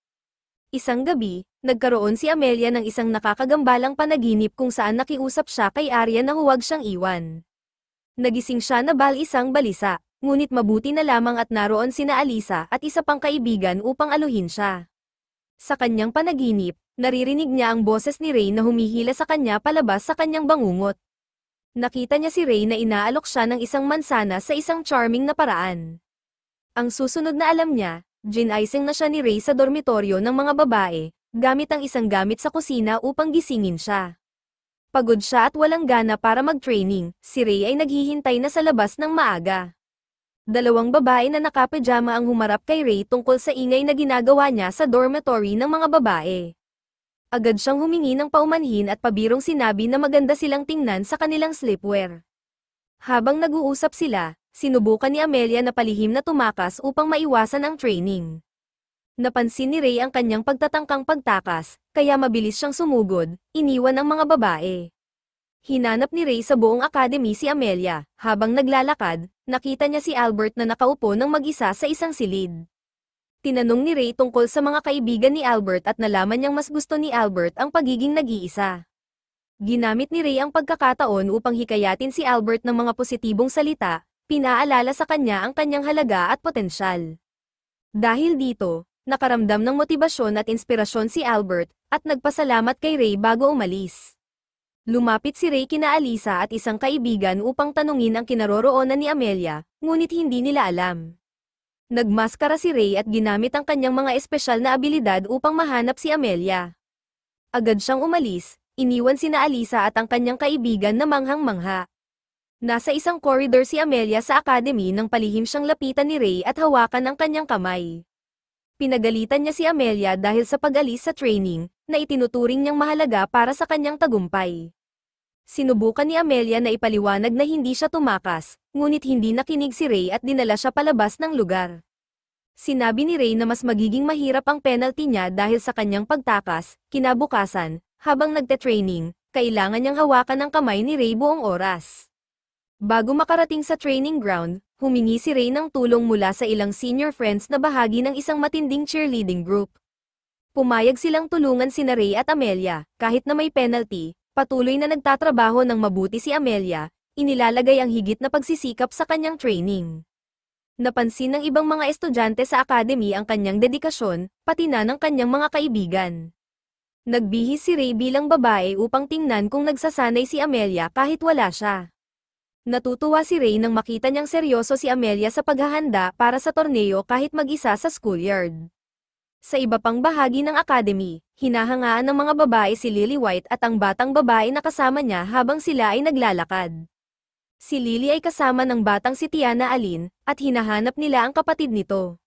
Isang gabi, nagkaroon si Amelia ng isang nakakagambalang panaginip kung saan nakiusap siya kay Arya na huwag siyang iwan. Nagising siya na bal isang balisa, ngunit mabuti na lamang at naroon sina Alisa at isa pang kaibigan upang aluhin siya. Sa kanyang panaginip, naririnig niya ang boses ni Ray na humihila sa kanya palabas sa kanyang bangungot nakita niya si Ray na inaalok siya ng isang mansana sa isang charming na paraan. Ang susunod na alam niya, gin-icing na siya ni Ray sa dormitoryo ng mga babae, gamit ang isang gamit sa kusina upang gisingin siya. Pagod siya at walang gana para mag-training, si Ray ay naghihintay na sa labas ng maaga. Dalawang babae na nakapajama ang humarap kay Ray tungkol sa ingay na ginagawa niya sa dormitory ng mga babae. Agad siyang humingi ng paumanhin at pabirong sinabi na maganda silang tingnan sa kanilang sleepwear. Habang nag-uusap sila, sinubukan ni Amelia na palihim na tumakas upang maiwasan ang training. Napansin ni Ray ang kanyang pagtatangkang pagtakas, kaya mabilis siyang sumugod, iniwan ang mga babae. Hinanap ni Ray sa buong academy si Amelia, habang naglalakad, nakita niya si Albert na nakaupo ng mag-isa sa isang silid. Tinanong ni Ray tungkol sa mga kaibigan ni Albert at nalaman niyang mas gusto ni Albert ang pagiging nag-iisa. Ginamit ni Ray ang pagkakataon upang hikayatin si Albert ng mga positibong salita, Pinaalala sa kanya ang kanyang halaga at potensyal. Dahil dito, nakaramdam ng motibasyon at inspirasyon si Albert, at nagpasalamat kay Ray bago umalis. Lumapit si Ray kina Alisa at isang kaibigan upang tanungin ang kinaroroonan ni Amelia, ngunit hindi nila alam. Nagmaskara si Ray at ginamit ang kanyang mga espesyal na abilidad upang mahanap si Amelia. Agad siyang umalis, iniwan sina Alisa at ang kanyang kaibigan na manghang-mangha. Nasa isang corridor si Amelia sa academy nang palihim siyang lapitan ni Ray at hawakan ang kanyang kamay. Pinagalitan niya si Amelia dahil sa pag-alis sa training, na itinuturing niyang mahalaga para sa kanyang tagumpay. Sinubukan ni Amelia na ipaliwanag na hindi siya tumakas, ngunit hindi nakinig si Ray at dinala siya palabas ng lugar. Sinabi ni Ray na mas magiging mahirap ang penalty niya dahil sa kanyang pagtakas, kinabukasan, habang nagte-training, kailangan niyang hawakan ang kamay ni Ray buong oras. Bago makarating sa training ground, humingi si Ray ng tulong mula sa ilang senior friends na bahagi ng isang matinding cheerleading group. Pumayag silang tulungan si Ray at Amelia, kahit na may penalty, patuloy na nagtatrabaho ng mabuti si Amelia, inilalagay ang higit na pagsisikap sa kanyang training. Napansin ng ibang mga estudyante sa academy ang kanyang dedikasyon, pati na ng kanyang mga kaibigan. Nagbihis si Ray bilang babae upang tingnan kung nagsasanay si Amelia kahit wala siya. Natutuwa si Ray nang makita niyang seryoso si Amelia sa paghahanda para sa torneo kahit mag-isa sa schoolyard. Sa iba pang bahagi ng academy, hinahangaan ng mga babae si Lily White at ang batang babae na kasama niya habang sila ay naglalakad. Si Lily ay kasama ng batang si Tiana Alin, at hinahanap nila ang kapatid nito.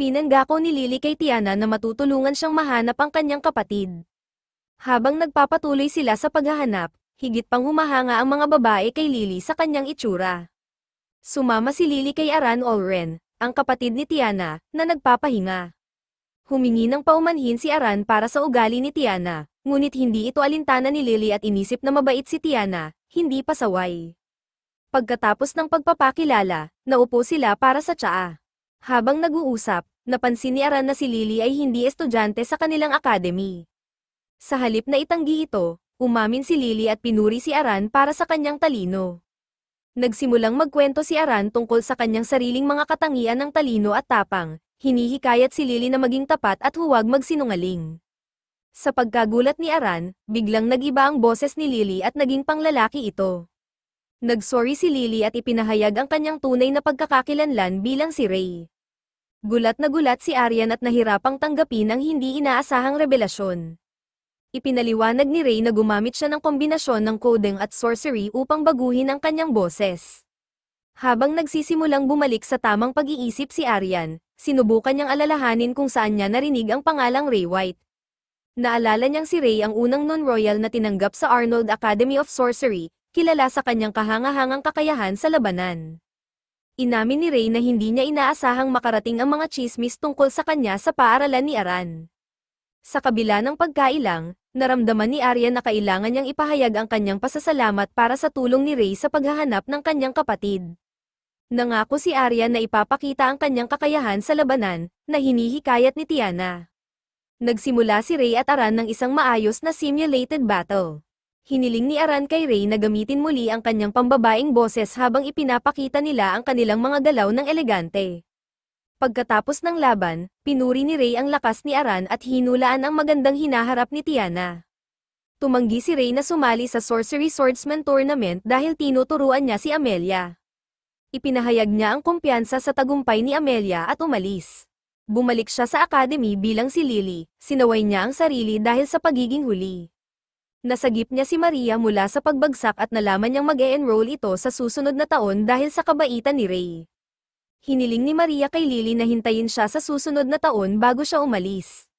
Pinanggako ni Lily kay Tiana na matutulungan siyang mahanap ang kanyang kapatid. Habang nagpapatuloy sila sa paghahanap, higit pang humahanga ang mga babae kay Lily sa kanyang itsura. Sumama si Lily kay Aran Olren, ang kapatid ni Tiana, na nagpapahinga. Humingi ng paumanhin si Aran para sa ugali ni Tiana, ngunit hindi ito alintana ni Lily at inisip na mabait si Tiana, hindi pasaway. Pagkatapos ng pagpapakilala, naupo sila para sa tsaa. Habang nag-uusap, napansin ni Aran na si Lily ay hindi estudyante sa kanilang academy. Sa halip na itanggi ito, Umamin si Lily at pinuri si Aran para sa kanyang talino. Nagsimulang magkwento si Aran tungkol sa kanyang sariling mga katangian ng talino at tapang, hinihikayat si Lily na maging tapat at huwag magsinungaling. Sa pagkagulat ni Aran, biglang nagiba ang boses ni Lily at naging panglalaki ito. Nagsorry si Lily at ipinahayag ang kanyang tunay na pagkakakilanlan bilang si Ray. Gulat na gulat si Aryan at nahirapang tanggapin ang hindi inaasahang revelasyon. Ipinaliwanag ni Rey na gumamit siya ng kombinasyon ng coding at sorcery upang baguhin ang kanyang boses. Habang nagsisimulang bumalik sa tamang pag-iisip si Arian, sinubukan niyang alalahanin kung saan niya narinig ang pangalang Ray White. Naalala niyang si Ray ang unang non-royal na tinanggap sa Arnold Academy of Sorcery, kilala sa kanyang kahangahangang kakayahan sa labanan. Inamin ni Ray na hindi niya inaasahang makarating ang mga chismis tungkol sa kanya sa paaralan ni Aran. Sa kabila ng pagkailang, naramdaman ni Arya na kailangan niyang ipahayag ang kanyang pasasalamat para sa tulong ni Ray sa paghahanap ng kanyang kapatid. Nangako si Arya na ipapakita ang kanyang kakayahan sa labanan, na hinihikayat ni Tiana. Nagsimula si Ray at Aran ng isang maayos na simulated battle. Hiniling ni Aran kay Ray na gamitin muli ang kanyang pambabaing boses habang ipinapakita nila ang kanilang mga galaw ng elegante. Pagkatapos ng laban, pinuri ni Rey ang lakas ni Aran at hinulaan ang magandang hinaharap ni Tiana. Tumanggi si Rey na sumali sa Sorcery Swordsman Tournament dahil tinuturuan niya si Amelia. Ipinahayag niya ang kumpiyansa sa tagumpay ni Amelia at umalis. Bumalik siya sa academy bilang si Lily, sinaway niya ang sarili dahil sa pagiging huli. Nasagip niya si Maria mula sa pagbagsak at nalaman niyang mag-e-enroll ito sa susunod na taon dahil sa kabaitan ni Ray. Hiniling ni Maria kay Lily na hintayin siya sa susunod na taon bago siya umalis.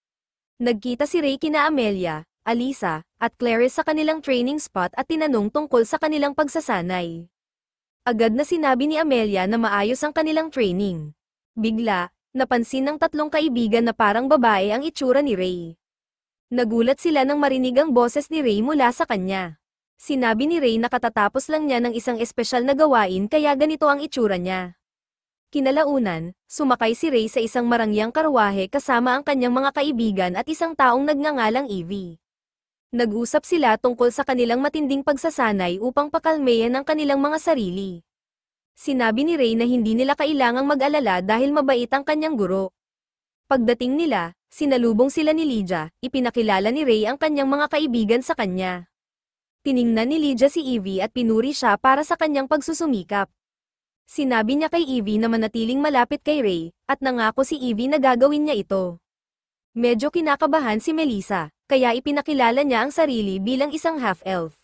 Nagkita si Ray kina Amelia, Alisa, at Clarice sa kanilang training spot at tinanong tungkol sa kanilang pagsasanay. Agad na sinabi ni Amelia na maayos ang kanilang training. Bigla, napansin ng tatlong kaibigan na parang babae ang itsura ni Ray. Nagulat sila nang marinig ang boses ni Ray mula sa kanya. Sinabi ni Ray na katatapos lang niya ng isang espesyal na gawain kaya ganito ang itsura niya. Kinalaunan, sumakay si Ray sa isang marangyang karwahe kasama ang kanyang mga kaibigan at isang taong nagngangalang Evie. Nag-usap sila tungkol sa kanilang matinding pagsasanay upang pakalmeyan ang kanilang mga sarili. Sinabi ni Ray na hindi nila kailangang mag-alala dahil mabait ang kanyang guro. Pagdating nila, sinalubong sila ni Lydia, ipinakilala ni Ray ang kanyang mga kaibigan sa kanya. Tiningnan ni Lydia si Evie at pinuri siya para sa kanyang pagsusumikap. Sinabi niya kay Evie na manatiling malapit kay Ray, at nangako si Evie na gagawin niya ito. Medyo kinakabahan si Melissa, kaya ipinakilala niya ang sarili bilang isang half-elf.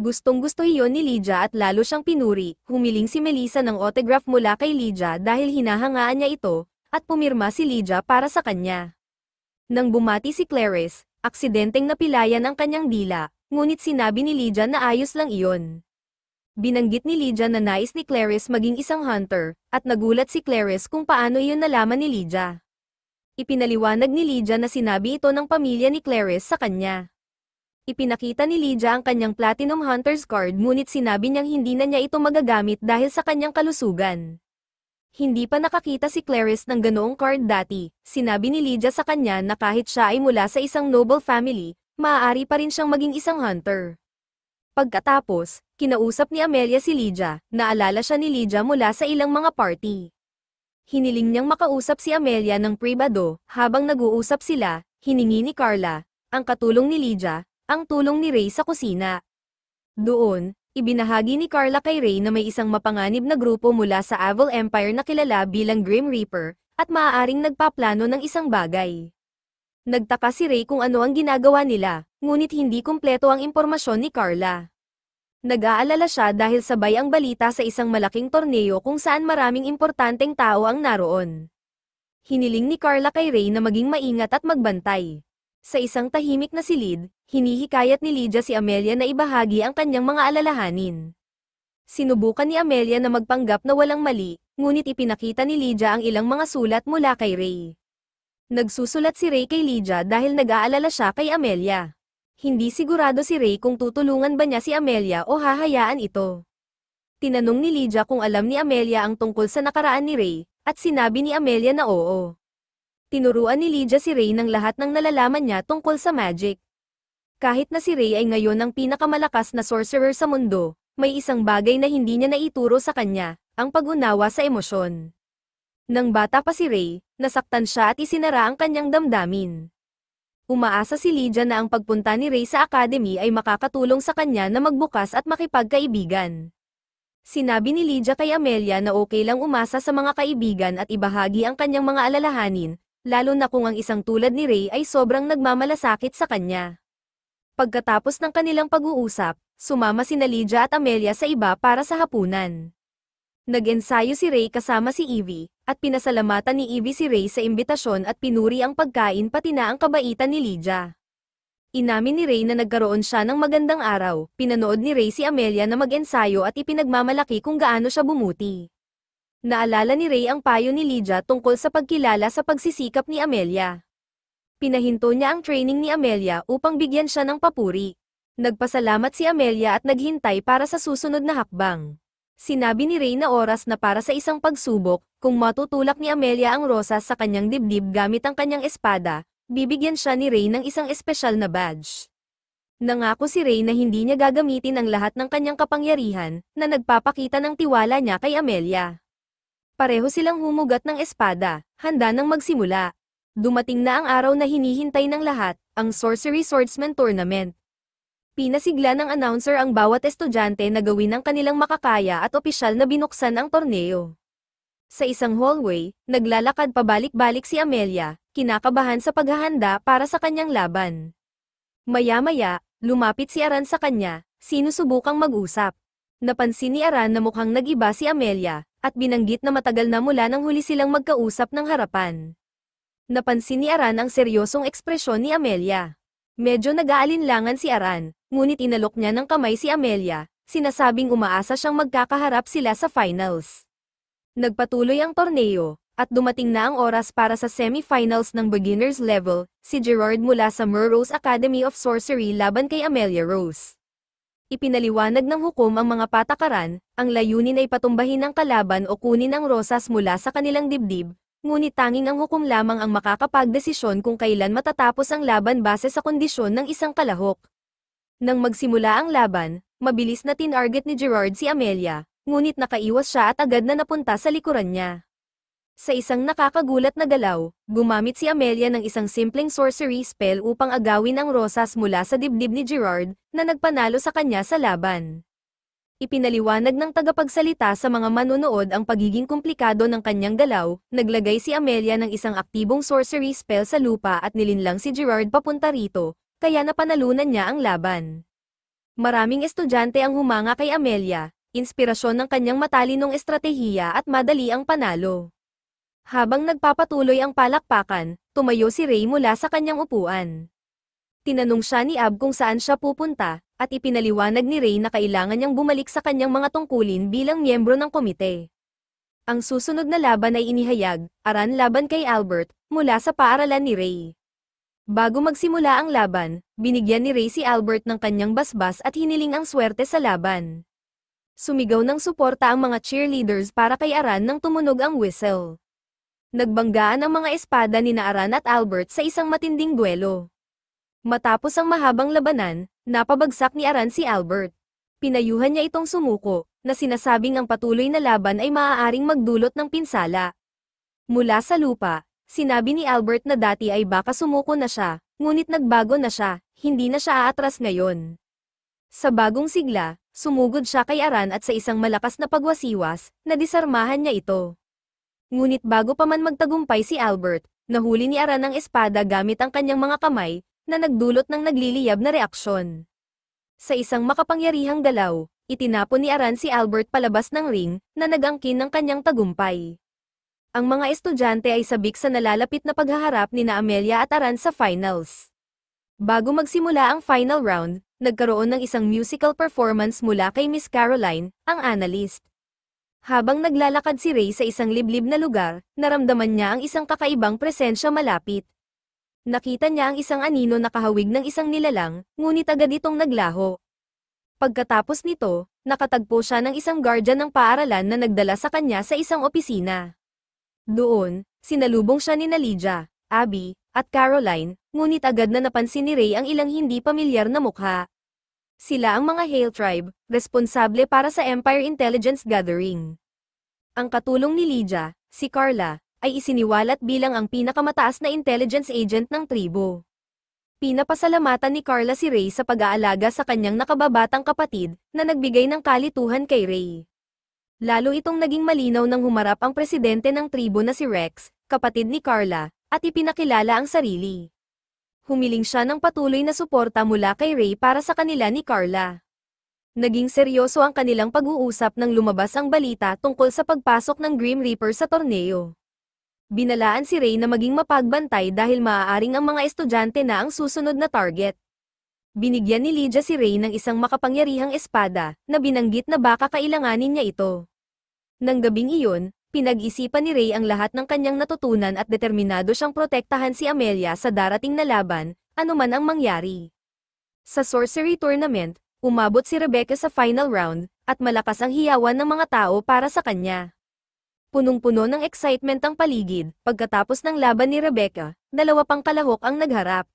Gustong-gusto iyon ni Lydia at lalo siyang pinuri, humiling si Melissa ng autograph mula kay Lydia dahil hinahangaan niya ito, at pumirma si Lydia para sa kanya. Nang bumati si Clarice, aksidenteng napilayan ang kanyang dila, ngunit sinabi ni Lydia na ayos lang iyon. Binanggit ni Lydia na nais ni Clarice maging isang hunter, at nagulat si Clarice kung paano iyon nalaman ni Lydia. Ipinaliwanag ni Lydia na sinabi ito ng pamilya ni Clarice sa kanya. Ipinakita ni Lydia ang kanyang Platinum Hunter's card ngunit sinabi niyang hindi na niya ito magagamit dahil sa kanyang kalusugan. Hindi pa nakakita si Clarice ng ganoong card dati, sinabi ni Lydia sa kanya na kahit siya ay mula sa isang noble family, maaari pa rin siyang maging isang hunter. Pagkatapos, kinausap ni Amelia si Lydia, naalala siya ni Lydia mula sa ilang mga party. Hiniling niyang makausap si Amelia ng pribado, habang nag-uusap sila, hiningi ni Carla, ang katulong ni Lydia, ang tulong ni Ray sa kusina. Doon, ibinahagi ni Carla kay Ray na may isang mapanganib na grupo mula sa Avil Empire na kilala bilang Grim Reaper, at maaaring nagpaplano ng isang bagay. Nagtaka si Ray kung ano ang ginagawa nila, ngunit hindi kumpleto ang impormasyon ni Carla. Nag-aalala siya dahil sabay ang balita sa isang malaking torneo kung saan maraming importanteng tao ang naroon. Hiniling ni Carla kay Ray na maging maingat at magbantay. Sa isang tahimik na silid, hinihikayat ni Lydia si Amelia na ibahagi ang kanyang mga alalahanin. Sinubukan ni Amelia na magpanggap na walang mali, ngunit ipinakita ni Lydia ang ilang mga sulat mula kay Ray. Nagsusulat si Ray kay Lydia dahil nag-aalala siya kay Amelia. Hindi sigurado si Ray kung tutulungan ba niya si Amelia o hahayaan ito. Tinanong ni Lydia kung alam ni Amelia ang tungkol sa nakaraan ni Ray, at sinabi ni Amelia na oo. Tinuruan ni Lydia si Ray ng lahat ng nalalaman niya tungkol sa magic. Kahit na si Ray ay ngayon ang pinakamalakas na sorcerer sa mundo, may isang bagay na hindi niya naituro sa kanya, ang pag-unawa sa emosyon. Nang bata pa si Ray, nasaktan siya at isinara ang kanyang damdamin. Umaasa si Lydia na ang pagpunta ni Ray sa academy ay makakatulong sa kanya na magbukas at makipagkaibigan. Sinabi ni Lydia kay Amelia na okay lang umasa sa mga kaibigan at ibahagi ang kanyang mga alalahanin, lalo na kung ang isang tulad ni Ray ay sobrang nagmamalasakit sa kanya. Pagkatapos ng kanilang pag-uusap, sumama si Lydia at Amelia sa iba para sa hapunan. Nag-ensayo si Ray kasama si Evie, at pinasalamatan ni Evie si Ray sa imbitasyon at pinuri ang pagkain pati na ang kabaitan ni Lydia. Inamin ni Ray na nagkaroon siya ng magandang araw, pinanood ni Ray si Amelia na mag-ensayo at ipinagmamalaki kung gaano siya bumuti. Naalala ni Ray ang payo ni Lydia tungkol sa pagkilala sa pagsisikap ni Amelia. Pinahinto niya ang training ni Amelia upang bigyan siya ng papuri. Nagpasalamat si Amelia at naghintay para sa susunod na hakbang. Sinabi ni Rey na oras na para sa isang pagsubok, kung matutulak ni Amelia ang rosas sa kanyang dibdib gamit ang kanyang espada, bibigyan siya ni Rey ng isang espesyal na badge. Nangako si Rey na hindi niya gagamitin ang lahat ng kanyang kapangyarihan, na nagpapakita ng tiwala niya kay Amelia. Pareho silang humugat ng espada, handa nang magsimula. Dumating na ang araw na hinihintay ng lahat, ang Sorcery Swordsman Tournament. Pinasigla ng announcer ang bawat estudyante na gawin ang kanilang makakaya at opisyal na binuksan ang torneo. Sa isang hallway, naglalakad pabalik-balik si Amelia, kinakabahan sa paghahanda para sa kanyang laban. Maya-maya, lumapit si Aran sa kanya, sinusubukang mag-usap. Napansin ni Aran na mukhang nag-iba si Amelia, at binanggit na matagal na mula nang huli silang magkausap ng harapan. Napansin ni Aran ang seryosong ekspresyon ni Amelia. Medyo nag-aalinlangan si Aran, ngunit inalok niya ng kamay si Amelia, sinasabing umaasa siyang magkakaharap sila sa finals. Nagpatuloy ang torneo, at dumating na ang oras para sa semifinals ng beginner's level, si Gerard mula sa Murrow's Academy of Sorcery laban kay Amelia Rose. Ipinaliwanag ng hukom ang mga patakaran, ang layunin ay patumbahin ang kalaban o kunin ang rosas mula sa kanilang dibdib, ngunit tanging ang hukom lamang ang makakapagdesisyon kung kailan matatapos ang laban base sa kondisyon ng isang kalahok. Nang magsimula ang laban, mabilis na tinarget ni Gerard si Amelia, ngunit nakaiwas siya at agad na napunta sa likuran niya. Sa isang nakakagulat na galaw, gumamit si Amelia ng isang simpleng sorcery spell upang agawin ang rosas mula sa dibdib ni Gerard, na nagpanalo sa kanya sa laban. Ipinaliwanag ng tagapagsalita sa mga manonood ang pagiging komplikado ng kanyang galaw, naglagay si Amelia ng isang aktibong sorcery spell sa lupa at nilinlang si Gerard papunta rito, kaya napanalunan niya ang laban. Maraming estudyante ang humanga kay Amelia, inspirasyon ng kanyang matalinong estratehiya at madali ang panalo. Habang nagpapatuloy ang palakpakan, tumayo si Ray mula sa kanyang upuan. Tinanong siya ni Ab kung saan siya pupunta, at ipinaliwanag ni Ray na kailangan niyang bumalik sa kanyang mga tungkulin bilang miyembro ng komite. Ang susunod na laban ay inihayag, aran laban kay Albert, mula sa paaralan ni Ray. Bago magsimula ang laban, binigyan ni Racy Albert ng kanyang basbas at hiniling ang swerte sa laban. Sumigaw ng suporta ang mga cheerleaders para kay Aran nang tumunog ang whistle. Nagbanggaan ang mga espada ni Aran at Albert sa isang matinding duelo. Matapos ang mahabang labanan, napabagsak ni Aran si Albert. Pinayuhan niya itong sumuko, na sinasabing ang patuloy na laban ay maaaring magdulot ng pinsala. Mula sa lupa, Sinabi ni Albert na dati ay baka sumuko na siya, ngunit nagbago na siya, hindi na siya aatras ngayon. Sa bagong sigla, sumugod siya kay Aran at sa isang malakas na pagwasiwas, nadisarmahan niya ito. Ngunit bago pa man magtagumpay si Albert, nahuli ni Aran ang espada gamit ang kanyang mga kamay, na nagdulot ng nagliliyab na reaksyon. Sa isang makapangyarihang galaw, itinapon ni Aran si Albert palabas ng ring, na nagangkin ng kanyang tagumpay ang mga estudyante ay sabik sa nalalapit na paghaharap ni na Amelia at Aran sa finals. Bago magsimula ang final round, nagkaroon ng isang musical performance mula kay Miss Caroline, ang analyst. Habang naglalakad si Ray sa isang liblib na lugar, naramdaman niya ang isang kakaibang presensya malapit. Nakita niya ang isang anino na kahawig ng isang nilalang, ngunit agad itong naglaho. Pagkatapos nito, nakatagpo siya ng isang guardian ng paaralan na nagdala sa kanya sa isang opisina. Doon, sinalubong siya ni Nalidja, Abby, at Caroline, ngunit agad na napansin ni Ray ang ilang hindi pamilyar na mukha. Sila ang mga Hale Tribe, responsable para sa Empire Intelligence Gathering. Ang katulong ni Lydia, si Carla, ay isiniwalat bilang ang pinakamataas na intelligence agent ng tribo. Pinapasalamatan ni Carla si Ray sa pag-aalaga sa kanyang nakababatang kapatid na nagbigay ng kalituhan kay Ray. Lalo itong naging malinaw nang humarap ang presidente ng tribo na si Rex, kapatid ni Carla, at ipinakilala ang sarili. Humiling siya ng patuloy na suporta mula kay Ray para sa kanila ni Carla. Naging seryoso ang kanilang pag-uusap nang lumabas ang balita tungkol sa pagpasok ng Grim Reaper sa torneo. Binalaan si Ray na maging mapagbantay dahil maaaring ang mga estudyante na ang susunod na target. Binigyan ni Lydia si Ray ng isang makapangyarihang espada, na binanggit na baka kailanganin niya ito. Nang gabing iyon, pinag-isipan ni Ray ang lahat ng kanyang natutunan at determinado siyang protektahan si Amelia sa darating na laban, anuman ang mangyari. Sa sorcery tournament, umabot si Rebecca sa final round, at malakas ang hiyawan ng mga tao para sa kanya. Punong-puno ng excitement ang paligid, pagkatapos ng laban ni Rebecca, dalawa pang kalahok ang nagharap.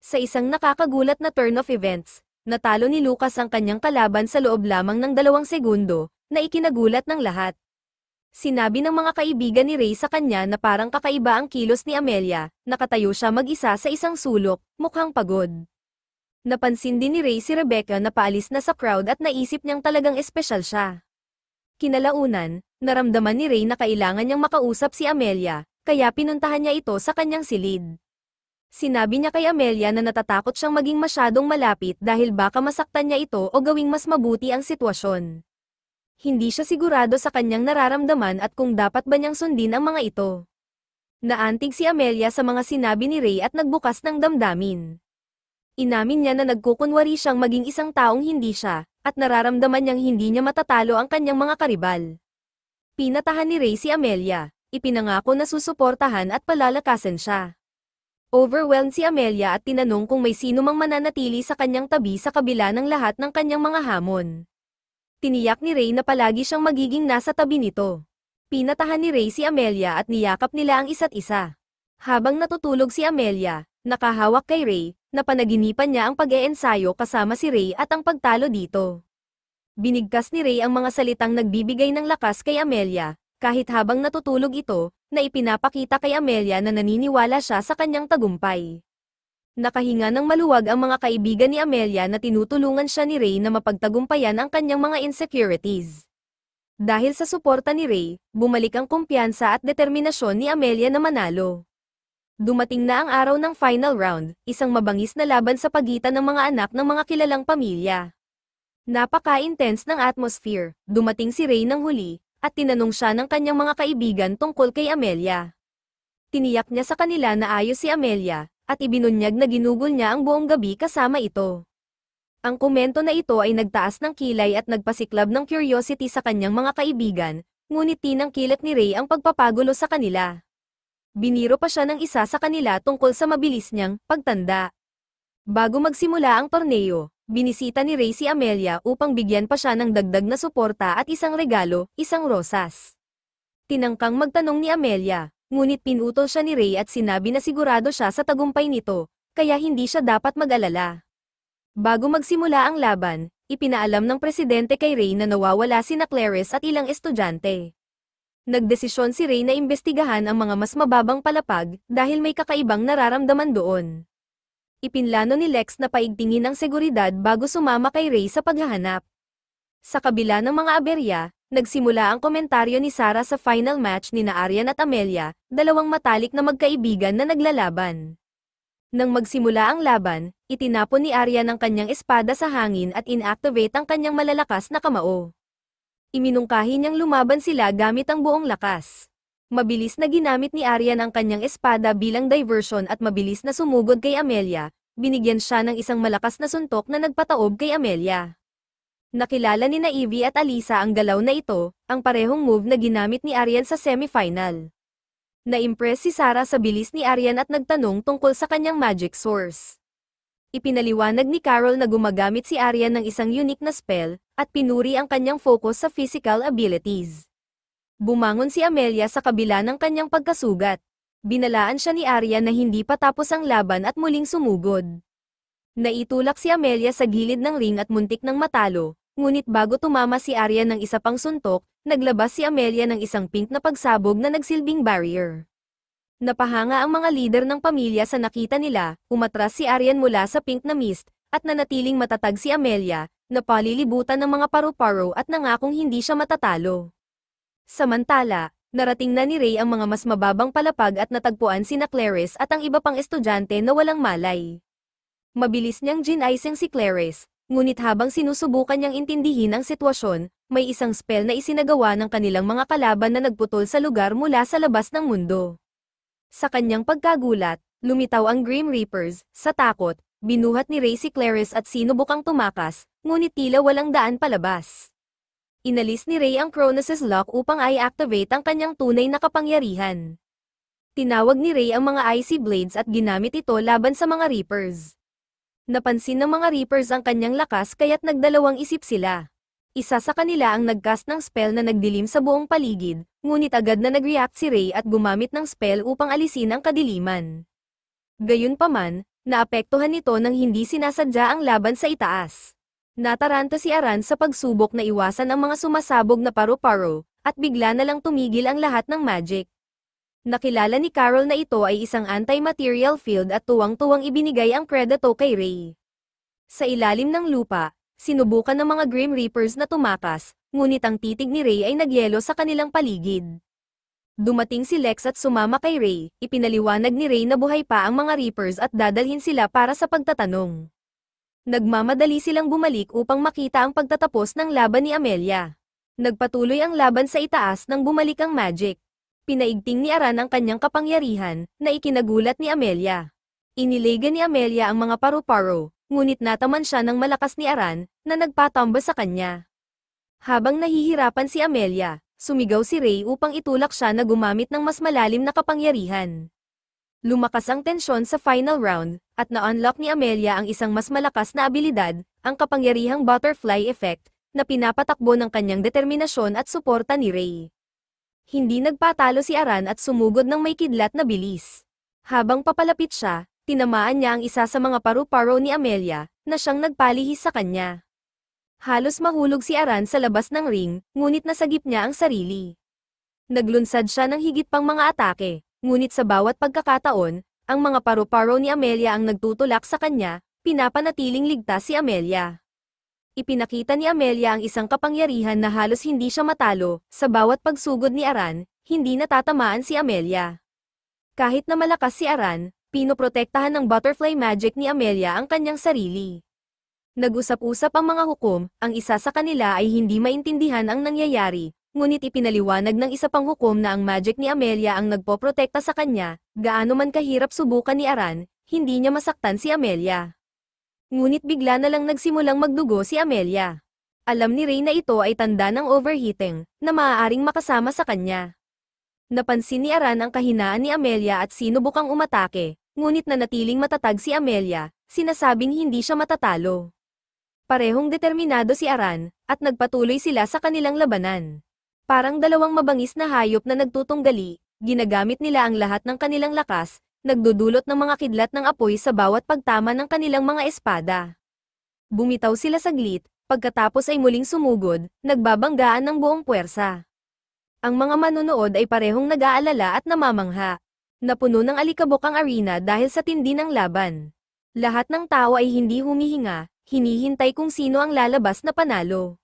Sa isang nakakagulat na turn of events, natalo ni Lucas ang kanyang kalaban sa loob lamang ng dalawang segundo, na ikinagulat ng lahat. Sinabi ng mga kaibigan ni Ray sa kanya na parang kakaiba ang kilos ni Amelia, nakatayo siya mag-isa sa isang sulok, mukhang pagod. Napansin din ni Ray si Rebecca na paalis na sa crowd at naisip niyang talagang espesyal siya. Kinalaunan, naramdaman ni Ray na kailangan niyang makausap si Amelia, kaya pinuntahan niya ito sa kanyang silid. Sinabi niya kay Amelia na natatakot siyang maging masyadong malapit dahil baka masaktan niya ito o gawing mas mabuti ang sitwasyon. Hindi siya sigurado sa kanyang nararamdaman at kung dapat ba niyang sundin ang mga ito. Naantig si Amelia sa mga sinabi ni Ray at nagbukas ng damdamin. Inamin niya na nagkukunwari siyang maging isang taong hindi siya, at nararamdaman niyang hindi niya matatalo ang kanyang mga karibal. Pinatahan ni Ray si Amelia, ipinangako na susuportahan at palalakasan siya. Overwhelmed si Amelia at tinanong kung may sino mang mananatili sa kanyang tabi sa kabila ng lahat ng kanyang mga hamon. Tiniyak ni Ray na palagi siyang magiging nasa tabi nito. Pinatahan ni Ray si Amelia at niyakap nila ang isa't isa. Habang natutulog si Amelia, nakahawak kay Ray, na panaginipan niya ang pag-eensayo kasama si Ray at ang pagtalo dito. Binigkas ni Ray ang mga salitang nagbibigay ng lakas kay Amelia, kahit habang natutulog ito, na ipinapakita kay Amelia na naniniwala siya sa kanyang tagumpay. Nakahinga ng maluwag ang mga kaibigan ni Amelia na tinutulungan siya ni Ray na mapagtagumpayan ang kanyang mga insecurities. Dahil sa suporta ni Ray, bumalik ang kumpiyansa at determinasyon ni Amelia na manalo. Dumating na ang araw ng final round, isang mabangis na laban sa pagitan ng mga anak ng mga kilalang pamilya. Napaka-intense ng atmosphere, dumating si Ray ng huli, at tinanong siya ng kanyang mga kaibigan tungkol kay Amelia. Tiniyak niya sa kanila na ayos si Amelia, at ibinunyag na ginugol niya ang buong gabi kasama ito. Ang komento na ito ay nagtaas ng kilay at nagpasiklab ng curiosity sa kanyang mga kaibigan, ngunit tinang kilat ni Ray ang pagpapagulo sa kanila. Biniro pa siya ng isa sa kanila tungkol sa mabilis niyang pagtanda. Bago magsimula ang torneo, binisita ni Ray si Amelia upang bigyan pa siya ng dagdag na suporta at isang regalo, isang rosas. Tinangkang magtanong ni Amelia, ngunit pinutol siya ni Ray at sinabi na sigurado siya sa tagumpay nito, kaya hindi siya dapat mag-alala. Bago magsimula ang laban, ipinaalam ng presidente kay Ray na nawawala si na Clarice at ilang estudyante. Nagdesisyon si Ray na imbestigahan ang mga mas mababang palapag dahil may kakaibang nararamdaman doon ipinlano ni Lex na paigtingin ang seguridad bago sumama kay Ray sa paghahanap. Sa kabila ng mga aberya, nagsimula ang komentaryo ni Sara sa final match ni Naarian at Amelia, dalawang matalik na magkaibigan na naglalaban. Nang magsimula ang laban, itinapon ni Arya ang kanyang espada sa hangin at inactivate ang kanyang malalakas na kamao. Iminungkahi niyang lumaban sila gamit ang buong lakas. Mabilis na ginamit ni Aryan ang kanyang espada bilang diversion at mabilis na sumugod kay Amelia, binigyan siya ng isang malakas na suntok na nagpataob kay Amelia. Nakilala ni Naivi at Alisa ang galaw na ito, ang parehong move na ginamit ni Aryan sa semifinal. Na-impress si Sara sa bilis ni Aryan at nagtanong tungkol sa kanyang magic source. Ipinaliwanag ni Carol na gumagamit si Aryan ng isang unique na spell, at pinuri ang kanyang focus sa physical abilities. Bumangon si Amelia sa kabila ng kanyang pagkasugat. Binalaan siya ni Arya na hindi pa tapos ang laban at muling sumugod. Naitulak si Amelia sa gilid ng ring at muntik ng matalo, ngunit bago tumama si Arya ng isa pang suntok, naglabas si Amelia ng isang pink na pagsabog na nagsilbing barrier. Napahanga ang mga leader ng pamilya sa nakita nila, umatras si Aryan mula sa pink na mist, at nanatiling matatag si Amelia, na palilibutan ng mga paru-paro at nangakong hindi siya matatalo. Samantala, narating na ni Ray ang mga mas mababang palapag at natagpuan sina Clarice at ang iba pang estudyante na walang malay. Mabilis niyang ginaising si Clarice, ngunit habang sinusubukan niyang intindihin ang sitwasyon, may isang spell na isinagawa ng kanilang mga kalaban na nagputol sa lugar mula sa labas ng mundo. Sa kanyang pagkagulat, lumitaw ang Grim Reapers, sa takot, binuhat ni Ray si Clarice at sinubukang tumakas, ngunit tila walang daan palabas. Inalis ni Ray ang Cronus' lock upang i-activate ang kanyang tunay na kapangyarihan. Tinawag ni Ray ang mga icy blades at ginamit ito laban sa mga Reapers. Napansin ng mga Reapers ang kanyang lakas kaya't nagdalawang isip sila. Isa sa kanila ang nagcast ng spell na nagdilim sa buong paligid, ngunit agad na nag-react si Ray at gumamit ng spell upang alisin ang kadiliman. Gayunpaman, naapektuhan nito ng hindi sinasadya ang laban sa itaas. Nataranta si Aran sa pagsubok na iwasan ang mga sumasabog na paru-paro, at bigla na lang tumigil ang lahat ng magic. Nakilala ni Carol na ito ay isang anti-material field at tuwang-tuwang ibinigay ang kredato kay Ray. Sa ilalim ng lupa, sinubukan ng mga Grim Reapers na tumakas, ngunit ang titig ni Ray ay nagyelo sa kanilang paligid. Dumating si Lex at sumama kay Ray, ipinaliwanag ni Ray na buhay pa ang mga Reapers at dadalhin sila para sa pagtatanong. Nagmamadali silang bumalik upang makita ang pagtatapos ng laban ni Amelia. Nagpatuloy ang laban sa itaas nang bumalik ang Magic. Pinaigting ni Aran ang kanyang kapangyarihan, na ikinagulat ni Amelia. Inilega ni Amelia ang mga paru-paro, ngunit nataman siya ng malakas ni Aran, na nagpatamba sa kanya. Habang nahihirapan si Amelia, sumigaw si Ray upang itulak siya na gumamit ng mas malalim na kapangyarihan. Lumakas ang tensyon sa final round, at na-unlock ni Amelia ang isang mas malakas na abilidad, ang kapangyarihang butterfly effect, na pinapatakbo ng kanyang determinasyon at suporta ni Ray. Hindi nagpatalo si Aran at sumugod ng may kidlat na bilis. Habang papalapit siya, tinamaan niya ang isa sa mga paru-paro ni Amelia, na siyang nagpalihis sa kanya. Halos mahulog si Aran sa labas ng ring, ngunit nasagip niya ang sarili. Naglunsad siya ng higit pang mga atake, Ngunit sa bawat pagkakataon, ang mga paru-paro ni Amelia ang nagtutulak sa kanya, pinapanatiling ligtas si Amelia. Ipinakita ni Amelia ang isang kapangyarihan na halos hindi siya matalo, sa bawat pagsugod ni Aran, hindi natatamaan si Amelia. Kahit na malakas si Aran, pinoprotektahan ng butterfly magic ni Amelia ang kanyang sarili. Nag-usap-usap ang mga hukom, ang isa sa kanila ay hindi maintindihan ang nangyayari, Ngunit ipinaliwanag ng isa pang hukom na ang magic ni Amelia ang nagpoprotekta sa kanya, gaano man kahirap subukan ni Aran, hindi niya masaktan si Amelia. Ngunit bigla na lang nagsimulang magdugo si Amelia. Alam ni Rey na ito ay tanda ng overheating, na maaaring makasama sa kanya. Napansin ni Aran ang kahinaan ni Amelia at sinubukang umatake, ngunit na natiling matatag si Amelia, sinasabing hindi siya matatalo. Parehong determinado si Aran, at nagpatuloy sila sa kanilang labanan. Parang dalawang mabangis na hayop na nagtutunggali, ginagamit nila ang lahat ng kanilang lakas, nagdudulot ng mga kidlat ng apoy sa bawat pagtama ng kanilang mga espada. Bumitaw sila saglit, pagkatapos ay muling sumugod, nagbabanggaan ng buong puwersa. Ang mga manonood ay parehong nag-aalala at namamangha. Napuno ng alikabok ang arena dahil sa tindi ng laban. Lahat ng tao ay hindi humihinga, hinihintay kung sino ang lalabas na panalo.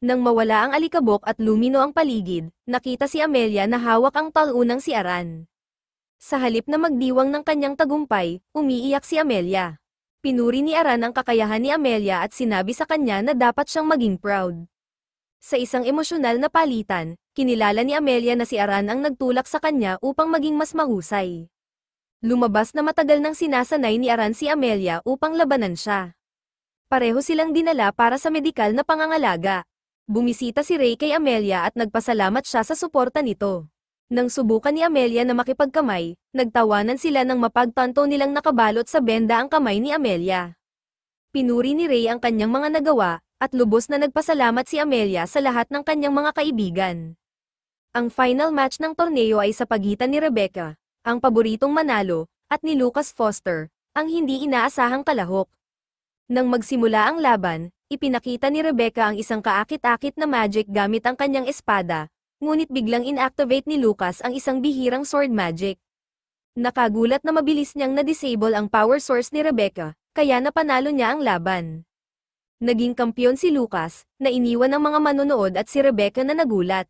Nang mawala ang alikabok at lumino ang paligid, nakita si Amelia na hawak ang talunang si Aran. Sa halip na magdiwang ng kanyang tagumpay, umiiyak si Amelia. Pinuri ni Aran ang kakayahan ni Amelia at sinabi sa kanya na dapat siyang maging proud. Sa isang emosyonal na palitan, kinilala ni Amelia na si Aran ang nagtulak sa kanya upang maging mas mahusay. Lumabas na matagal nang sinasanay ni Aran si Amelia upang labanan siya. Pareho silang dinala para sa medikal na pangangalaga. Bumisita si Ray kay Amelia at nagpasalamat siya sa suporta nito. Nang subukan ni Amelia na makipagkamay, nagtawanan sila nang mapagtanto nilang nakabalot sa benda ang kamay ni Amelia. Pinuri ni Ray ang kanyang mga nagawa, at lubos na nagpasalamat si Amelia sa lahat ng kanyang mga kaibigan. Ang final match ng torneo ay sa pagitan ni Rebecca, ang paboritong manalo, at ni Lucas Foster, ang hindi inaasahang kalahok. Nang magsimula ang laban, ipinakita ni Rebecca ang isang kaakit-akit na magic gamit ang kanyang espada, ngunit biglang inactivate ni Lucas ang isang bihirang sword magic. Nakagulat na mabilis niyang na-disable ang power source ni Rebecca, kaya napanalo niya ang laban. Naging kampyon si Lucas, na iniwan ng mga manonood at si Rebecca na nagulat.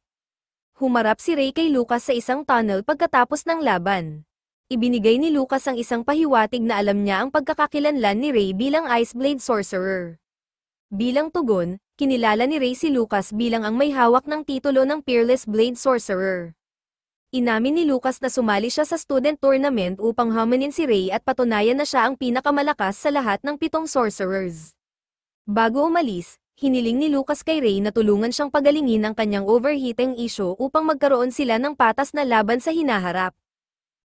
Humarap si Ray kay Lucas sa isang tunnel pagkatapos ng laban. Ibinigay ni Lucas ang isang pahiwatig na alam niya ang pagkakakilanlan ni Ray bilang Iceblade Sorcerer. Bilang tugon, kinilala ni Ray si Lucas bilang ang may hawak ng titulo ng Peerless Blade Sorcerer. Inamin ni Lucas na sumali siya sa student tournament upang hamanin si Ray at patunayan na siya ang pinakamalakas sa lahat ng pitong sorcerers. Bago umalis, hiniling ni Lucas kay Ray na tulungan siyang pagalingin ang kanyang overheating issue upang magkaroon sila ng patas na laban sa hinaharap.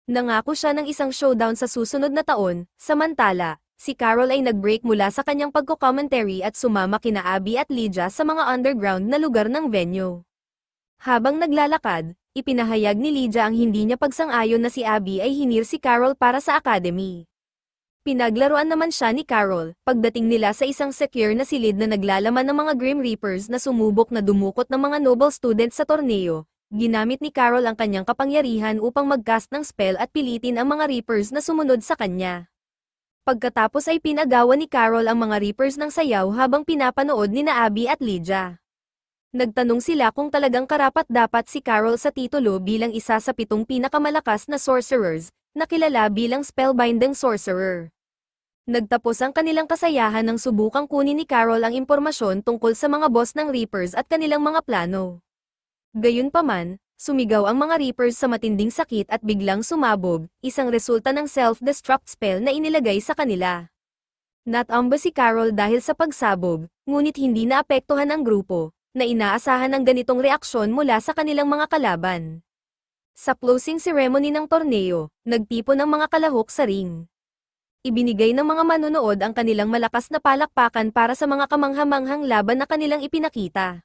Nangako siya ng isang showdown sa susunod na taon, samantala, si Carol ay nagbreak mula sa kanyang pagko-commentary at sumama kina Abby at Lydia sa mga underground na lugar ng venue. Habang naglalakad, ipinahayag ni Lydia ang hindi niya pagsang-ayon na si Abby ay hinir si Carol para sa academy. Pinaglaruan naman siya ni Carol, pagdating nila sa isang secure na silid na naglalaman ng mga Grim Reapers na sumubok na dumukot ng mga noble students sa torneo, Ginamit ni Carol ang kanyang kapangyarihan upang mag-cast ng spell at pilitin ang mga Reapers na sumunod sa kanya. Pagkatapos ay pinagawa ni Carol ang mga Reapers ng sayaw habang pinapanood ni na Abby at Lydia. Nagtanong sila kung talagang karapat dapat si Carol sa titulo bilang isa sa pitong pinakamalakas na sorcerers, na kilala bilang spellbinding sorcerer. Nagtapos ang kanilang kasayahan ng subukang kunin ni Carol ang impormasyon tungkol sa mga boss ng Reapers at kanilang mga plano. Gayunpaman, Sumigaw ang mga Reapers sa matinding sakit at biglang sumabog, isang resulta ng self-destruct spell na inilagay sa kanila. Natamba si Carol dahil sa pagsabog, ngunit hindi naapektuhan ang grupo, na inaasahan ng ganitong reaksyon mula sa kanilang mga kalaban. Sa closing ceremony ng torneo, nagtipon ang mga kalahok sa ring. Ibinigay ng mga manonood ang kanilang malakas na palakpakan para sa mga kamanghamanghang laban na kanilang ipinakita.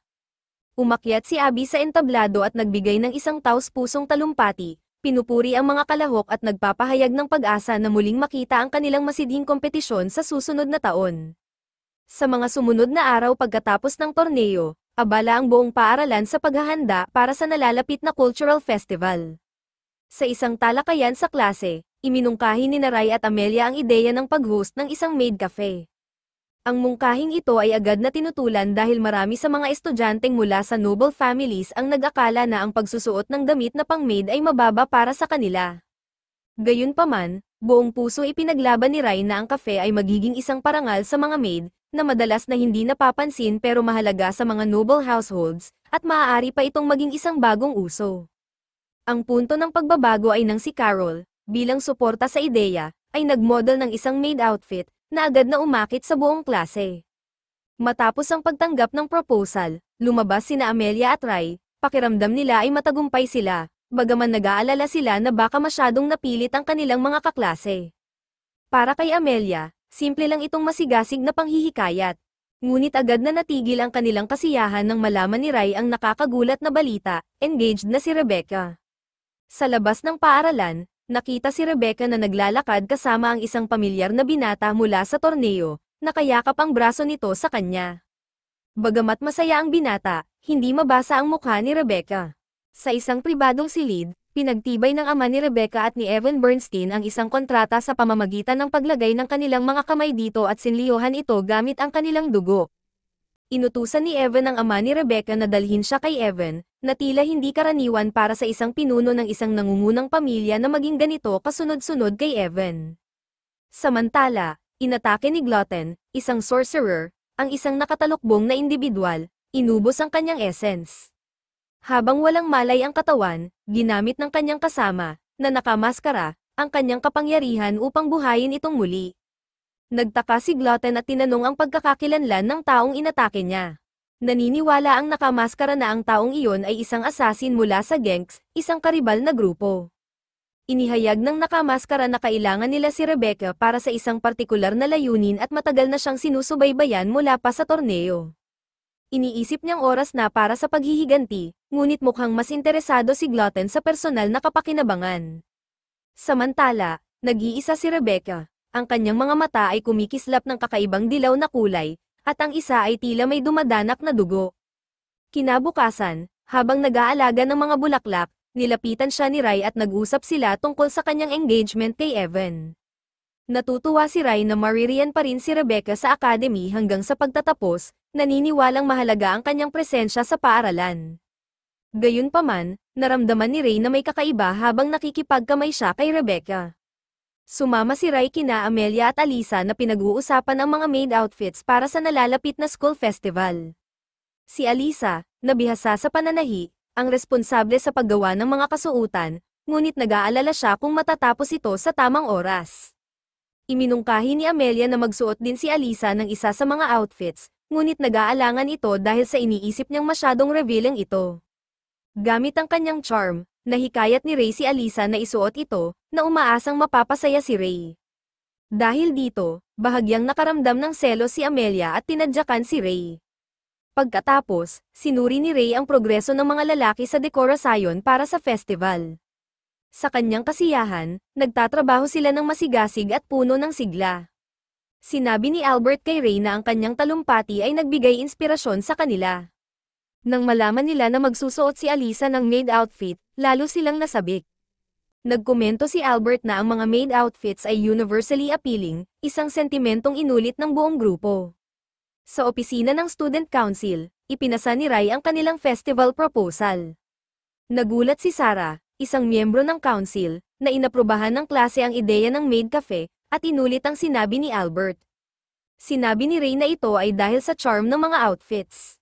Umakyat si Abby sa entablado at nagbigay ng isang taos pusong talumpati, pinupuri ang mga kalahok at nagpapahayag ng pag-asa na muling makita ang kanilang masidhing kompetisyon sa susunod na taon. Sa mga sumunod na araw pagkatapos ng torneo, abala ang buong paaralan sa paghahanda para sa nalalapit na cultural festival. Sa isang talakayan sa klase, iminungkahi ni Naray at Amelia ang ideya ng pag-host ng isang maid cafe. Ang mungkahing ito ay agad na tinutulan dahil marami sa mga estudyanteng mula sa noble families ang nag-akala na ang pagsusuot ng damit na pang-maid ay mababa para sa kanila. Gayunpaman, buong puso ipinaglaban ni Rai na ang kafe ay magiging isang parangal sa mga maid, na madalas na hindi napapansin pero mahalaga sa mga noble households, at maaari pa itong maging isang bagong uso. Ang punto ng pagbabago ay nang si Carol, bilang suporta sa ideya, ay nagmodel ng isang maid outfit, na agad na umakit sa buong klase. Matapos ang pagtanggap ng proposal, lumabas sina Amelia at Ray, pakiramdam nila ay matagumpay sila, bagaman nag-aalala sila na baka masyadong napilit ang kanilang mga kaklase. Para kay Amelia, simple lang itong masigasig na panghihikayat. Ngunit agad na natigil ang kanilang kasiyahan nang malaman ni Ray ang nakakagulat na balita, engaged na si Rebecca. Sa labas ng paaralan, nakita si Rebecca na naglalakad kasama ang isang pamilyar na binata mula sa torneo, nakayakap ang braso nito sa kanya. Bagamat masaya ang binata, hindi mabasa ang mukha ni Rebecca. Sa isang pribadong silid, pinagtibay ng ama ni Rebecca at ni Evan Bernstein ang isang kontrata sa pamamagitan ng paglagay ng kanilang mga kamay dito at sinliyohan ito gamit ang kanilang dugo. Inutusan ni Evan ang ama ni Rebecca na dalhin siya kay Evan, na tila hindi karaniwan para sa isang pinuno ng isang nangungunang pamilya na maging ganito kasunod-sunod kay Evan. Samantala, inatake ni Glutton, isang sorcerer, ang isang nakatalukbong na individual, inubos ang kanyang essence. Habang walang malay ang katawan, ginamit ng kanyang kasama, na nakamaskara, ang kanyang kapangyarihan upang buhayin itong muli. Nagtaka si Glutton at tinanong ang pagkakakilanlan ng taong inatake niya. Naniniwala ang nakamaskara na ang taong iyon ay isang asasin mula sa Genks, isang karibal na grupo. Inihayag ng nakamaskara na kailangan nila si Rebecca para sa isang partikular na layunin at matagal na siyang sinusubaybayan mula pa sa torneo. Iniisip niyang oras na para sa paghihiganti, ngunit mukhang mas interesado si Glutton sa personal na kapakinabangan. Samantala, nag-iisa si Rebecca, ang kanyang mga mata ay kumikislap ng kakaibang dilaw na kulay, at ang isa ay tila may dumadanak na dugo. Kinabukasan, habang nag-aalaga ng mga bulaklak, nilapitan siya ni Rai at nag-usap sila tungkol sa kanyang engagement kay Evan. Natutuwa si Rai na maririyan pa rin si Rebecca sa academy hanggang sa pagtatapos, naniniwalang mahalaga ang kanyang presensya sa paaralan. Gayunpaman, naramdaman ni Ray na may kakaiba habang nakikipagkamay siya kay Rebecca. Sumama si Ray kina Amelia at Alisa na pinag-uusapan ang mga maid outfits para sa nalalapit na school festival. Si Alisa, nabihasa sa pananahi, ang responsable sa paggawa ng mga kasuutan, ngunit nag-aalala siya kung matatapos ito sa tamang oras. Iminungkahi ni Amelia na magsuot din si Alisa ng isa sa mga outfits, ngunit nag-aalangan ito dahil sa iniisip niyang masyadong revealing ito. Gamit ang kanyang charm, nahikayat ni Ray si Alisa na isuot ito, na umaasang mapapasaya si Ray. Dahil dito, bahagyang nakaramdam ng selo si Amelia at tinadyakan si Ray. Pagkatapos, sinuri ni Ray ang progreso ng mga lalaki sa dekorasyon para sa festival. Sa kanyang kasiyahan, nagtatrabaho sila ng masigasig at puno ng sigla. Sinabi ni Albert kay Ray na ang kanyang talumpati ay nagbigay inspirasyon sa kanila. Nang malaman nila na magsusuot si Alisa ng maid outfit, lalo silang nasabik. Nagkomento si Albert na ang mga maid outfits ay universally appealing, isang sentimentong inulit ng buong grupo. Sa opisina ng Student Council, ipinasa ni Rai ang kanilang festival proposal. Nagulat si Sara, isang miyembro ng council, na inaprobahan ng klase ang ideya ng maid cafe, at inulit ang sinabi ni Albert. Sinabi ni Ray na ito ay dahil sa charm ng mga outfits.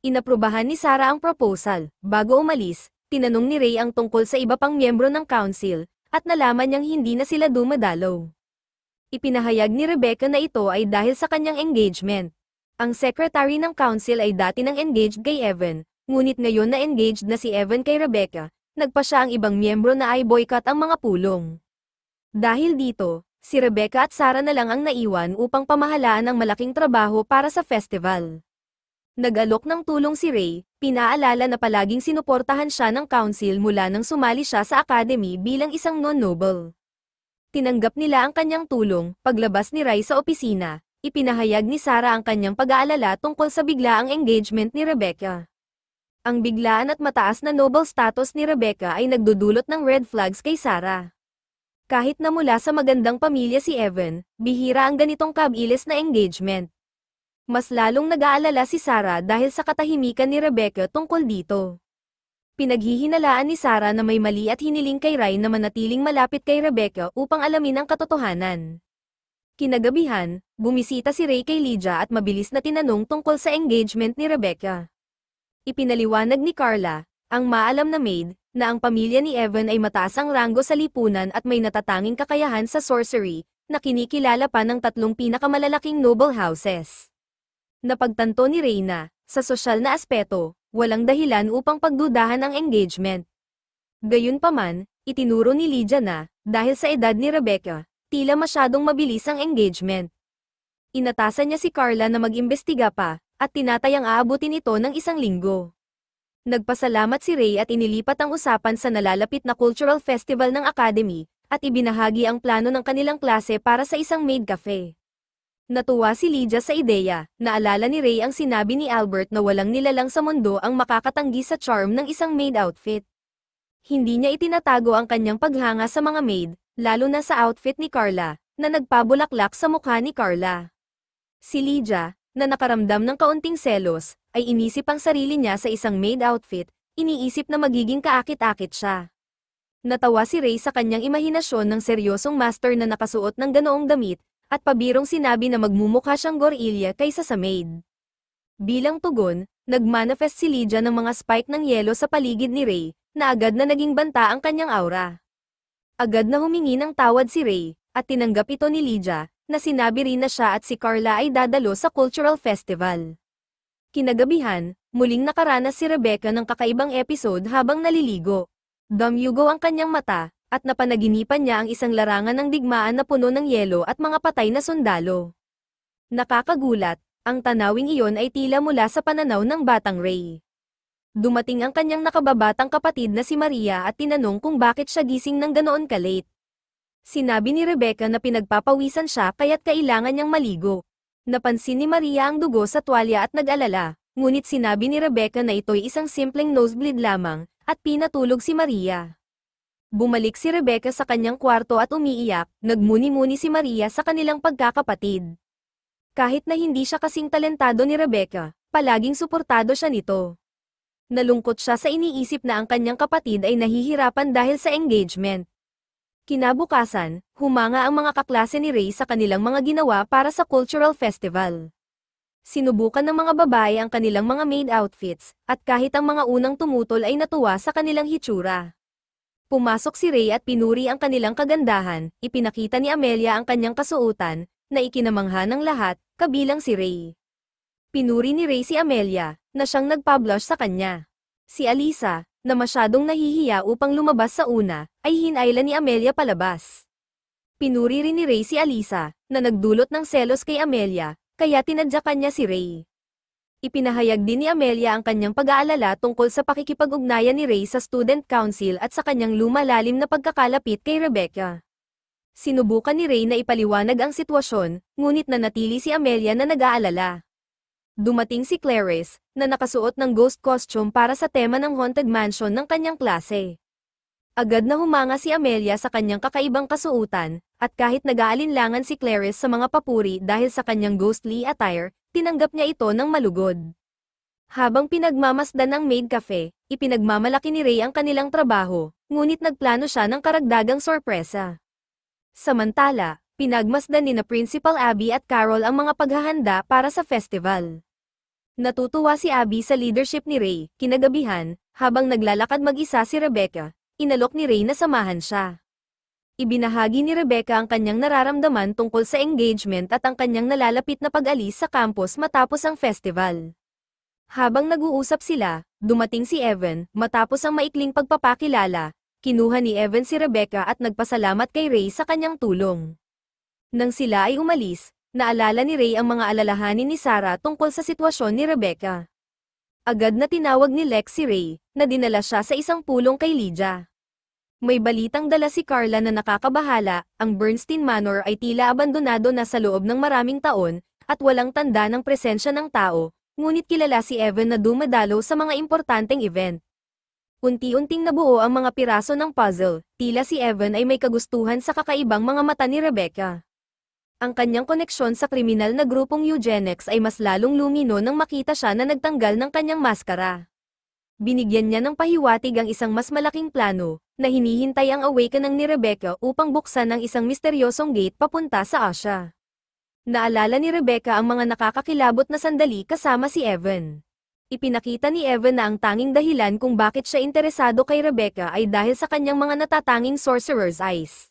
Inaprubahan ni Sara ang proposal. Bago umalis, tinanong ni Ray ang tungkol sa iba pang miyembro ng council, at nalaman niyang hindi na sila dumadalaw. Ipinahayag ni Rebecca na ito ay dahil sa kanyang engagement. Ang secretary ng council ay dati nang engaged kay Evan, ngunit ngayon na engaged na si Evan kay Rebecca, nagpa siya ang ibang miyembro na ay boycott ang mga pulong. Dahil dito, si Rebecca at Sara na lang ang naiwan upang pamahalaan ang malaking trabaho para sa festival. Nag-alok ng tulong si Ray, pinaalala na palaging sinuportahan siya ng council mula nang sumali siya sa academy bilang isang non-noble. Tinanggap nila ang kanyang tulong, paglabas ni Ray sa opisina, ipinahayag ni Sarah ang kanyang pag-aalala tungkol sa biglaang engagement ni Rebecca. Ang biglaan at mataas na noble status ni Rebecca ay nagdudulot ng red flags kay Sarah. Kahit na mula sa magandang pamilya si Evan, bihira ang ganitong kabilis na engagement mas lalong nag-aalala si Sarah dahil sa katahimikan ni Rebecca tungkol dito. Pinaghihinalaan ni Sarah na may mali at hiniling kay Ryan na manatiling malapit kay Rebecca upang alamin ang katotohanan. Kinagabihan, bumisita si Ray kay Lydia at mabilis na tinanong tungkol sa engagement ni Rebecca. Ipinaliwanag ni Carla, ang maalam na maid, na ang pamilya ni Evan ay mataas ang ranggo sa lipunan at may natatanging kakayahan sa sorcery, na kinikilala pa ng tatlong pinakamalalaking noble houses. Napagtanto ni Reyna, sa sosyal na aspeto, walang dahilan upang pagdudahan ang engagement. Gayunpaman, itinuro ni Lydia na, dahil sa edad ni Rebecca, tila masyadong mabilis ang engagement. Inatasan niya si Carla na mag-imbestiga pa, at tinatayang aabutin ito ng isang linggo. Nagpasalamat si Ray at inilipat ang usapan sa nalalapit na cultural festival ng academy, at ibinahagi ang plano ng kanilang klase para sa isang maid cafe. Natuwa si Lydia sa ideya, naalala ni Ray ang sinabi ni Albert na walang nilalang sa mundo ang makakatanggi sa charm ng isang maid outfit. Hindi niya itinatago ang kanyang paghanga sa mga maid, lalo na sa outfit ni Carla, na nagpabulaklak sa mukha ni Carla. Si Lydia, na nakaramdam ng kaunting selos, ay inisip ang sarili niya sa isang maid outfit, iniisip na magiging kaakit-akit siya. Natawa si Ray sa kanyang imahinasyon ng seryosong master na nakasuot ng ganoong damit, at pabirong sinabi na magmumukha siyang gorilya kaysa sa maid. Bilang tugon, nagmanifest si Lydia ng mga spike ng yelo sa paligid ni Ray, na agad na naging banta ang kanyang aura. Agad na humingi ng tawad si Ray, at tinanggap ito ni Lydia, na sinabi rin na siya at si Carla ay dadalo sa cultural festival. Kinagabihan, muling nakaranas si Rebecca ng kakaibang episode habang naliligo. Damyugo ang kanyang mata, at napanaginipan niya ang isang larangan ng digmaan na puno ng yelo at mga patay na sundalo. Nakakagulat, ang tanawing iyon ay tila mula sa pananaw ng batang Ray. Dumating ang kanyang nakababatang kapatid na si Maria at tinanong kung bakit siya gising ng ganoon kalate. Sinabi ni Rebecca na pinagpapawisan siya kaya't kailangan niyang maligo. Napansin ni Maria ang dugo sa tuwalya at nag-alala, ngunit sinabi ni Rebecca na ito'y isang simpleng nosebleed lamang, at pinatulog si Maria. Bumalik si Rebecca sa kanyang kwarto at umiiyak, nagmuni-muni si Maria sa kanilang pagkakapatid. Kahit na hindi siya kasing talentado ni Rebecca, palaging suportado siya nito. Nalungkot siya sa iniisip na ang kanyang kapatid ay nahihirapan dahil sa engagement. Kinabukasan, humanga ang mga kaklase ni Ray sa kanilang mga ginawa para sa cultural festival. Sinubukan ng mga babae ang kanilang mga maid outfits, at kahit ang mga unang tumutol ay natuwa sa kanilang hitsura. Pumasok si Ray at pinuri ang kanilang kagandahan, ipinakita ni Amelia ang kanyang kasuutan, na ikinamangha ng lahat, kabilang si Ray. Pinuri ni Ray si Amelia, na siyang nagpa-blush sa kanya. Si Alisa, na masyadong nahihiya upang lumabas sa una, ay hinayla ni Amelia palabas. Pinuri rin ni Ray si Alisa, na nagdulot ng selos kay Amelia, kaya tinadya kanya si Ray. Ipinahayag din ni Amelia ang kanyang pag-aalala tungkol sa pakikipag-ugnayan ni Ray sa Student Council at sa kanyang lumalalim na pagkakalapit kay Rebecca. Sinubukan ni Ray na ipaliwanag ang sitwasyon, ngunit nanatili si Amelia na nag-aalala. Dumating si Clarice, na nakasuot ng ghost costume para sa tema ng haunted mansion ng kanyang klase. Agad na humanga si Amelia sa kanyang kakaibang kasuutan, at kahit nag-aalinlangan si Clarice sa mga papuri dahil sa kanyang ghostly attire, tinanggap niya ito ng malugod. Habang pinagmamasdan ang maid cafe, ipinagmamalaki ni Ray ang kanilang trabaho, ngunit nagplano siya ng karagdagang sorpresa. Samantala, pinagmasdan ni na Principal Abby at Carol ang mga paghahanda para sa festival. Natutuwa si Abby sa leadership ni Ray, kinagabihan, habang naglalakad mag-isa si Rebecca, inalok ni Ray na samahan siya ibinahagi ni Rebecca ang kanyang nararamdaman tungkol sa engagement at ang kanyang nalalapit na pag-alis sa campus matapos ang festival. Habang nag-uusap sila, dumating si Evan, matapos ang maikling pagpapakilala, kinuha ni Evan si Rebecca at nagpasalamat kay Ray sa kanyang tulong. Nang sila ay umalis, naalala ni Ray ang mga alalahanin ni Sarah tungkol sa sitwasyon ni Rebecca. Agad na tinawag ni Lex si Ray, na dinala siya sa isang pulong kay Lydia. May balitang dala si Carla na nakakabahala, ang Bernstein Manor ay tila abandonado na sa loob ng maraming taon, at walang tanda ng presensya ng tao, ngunit kilala si Evan na dumadalo sa mga importanteng event. Unti-unting nabuo ang mga piraso ng puzzle, tila si Evan ay may kagustuhan sa kakaibang mga mata ni Rebecca. Ang kanyang koneksyon sa kriminal na grupong eugenics ay mas lalong lumino nang makita siya na nagtanggal ng kanyang maskara binigyan niya ng pahiwatig ang isang mas malaking plano, na hinihintay ang awakening ni Rebecca upang buksan ang isang misteryosong gate papunta sa Asia. Naalala ni Rebecca ang mga nakakakilabot na sandali kasama si Evan. Ipinakita ni Evan na ang tanging dahilan kung bakit siya interesado kay Rebecca ay dahil sa kanyang mga natatanging sorcerer's eyes.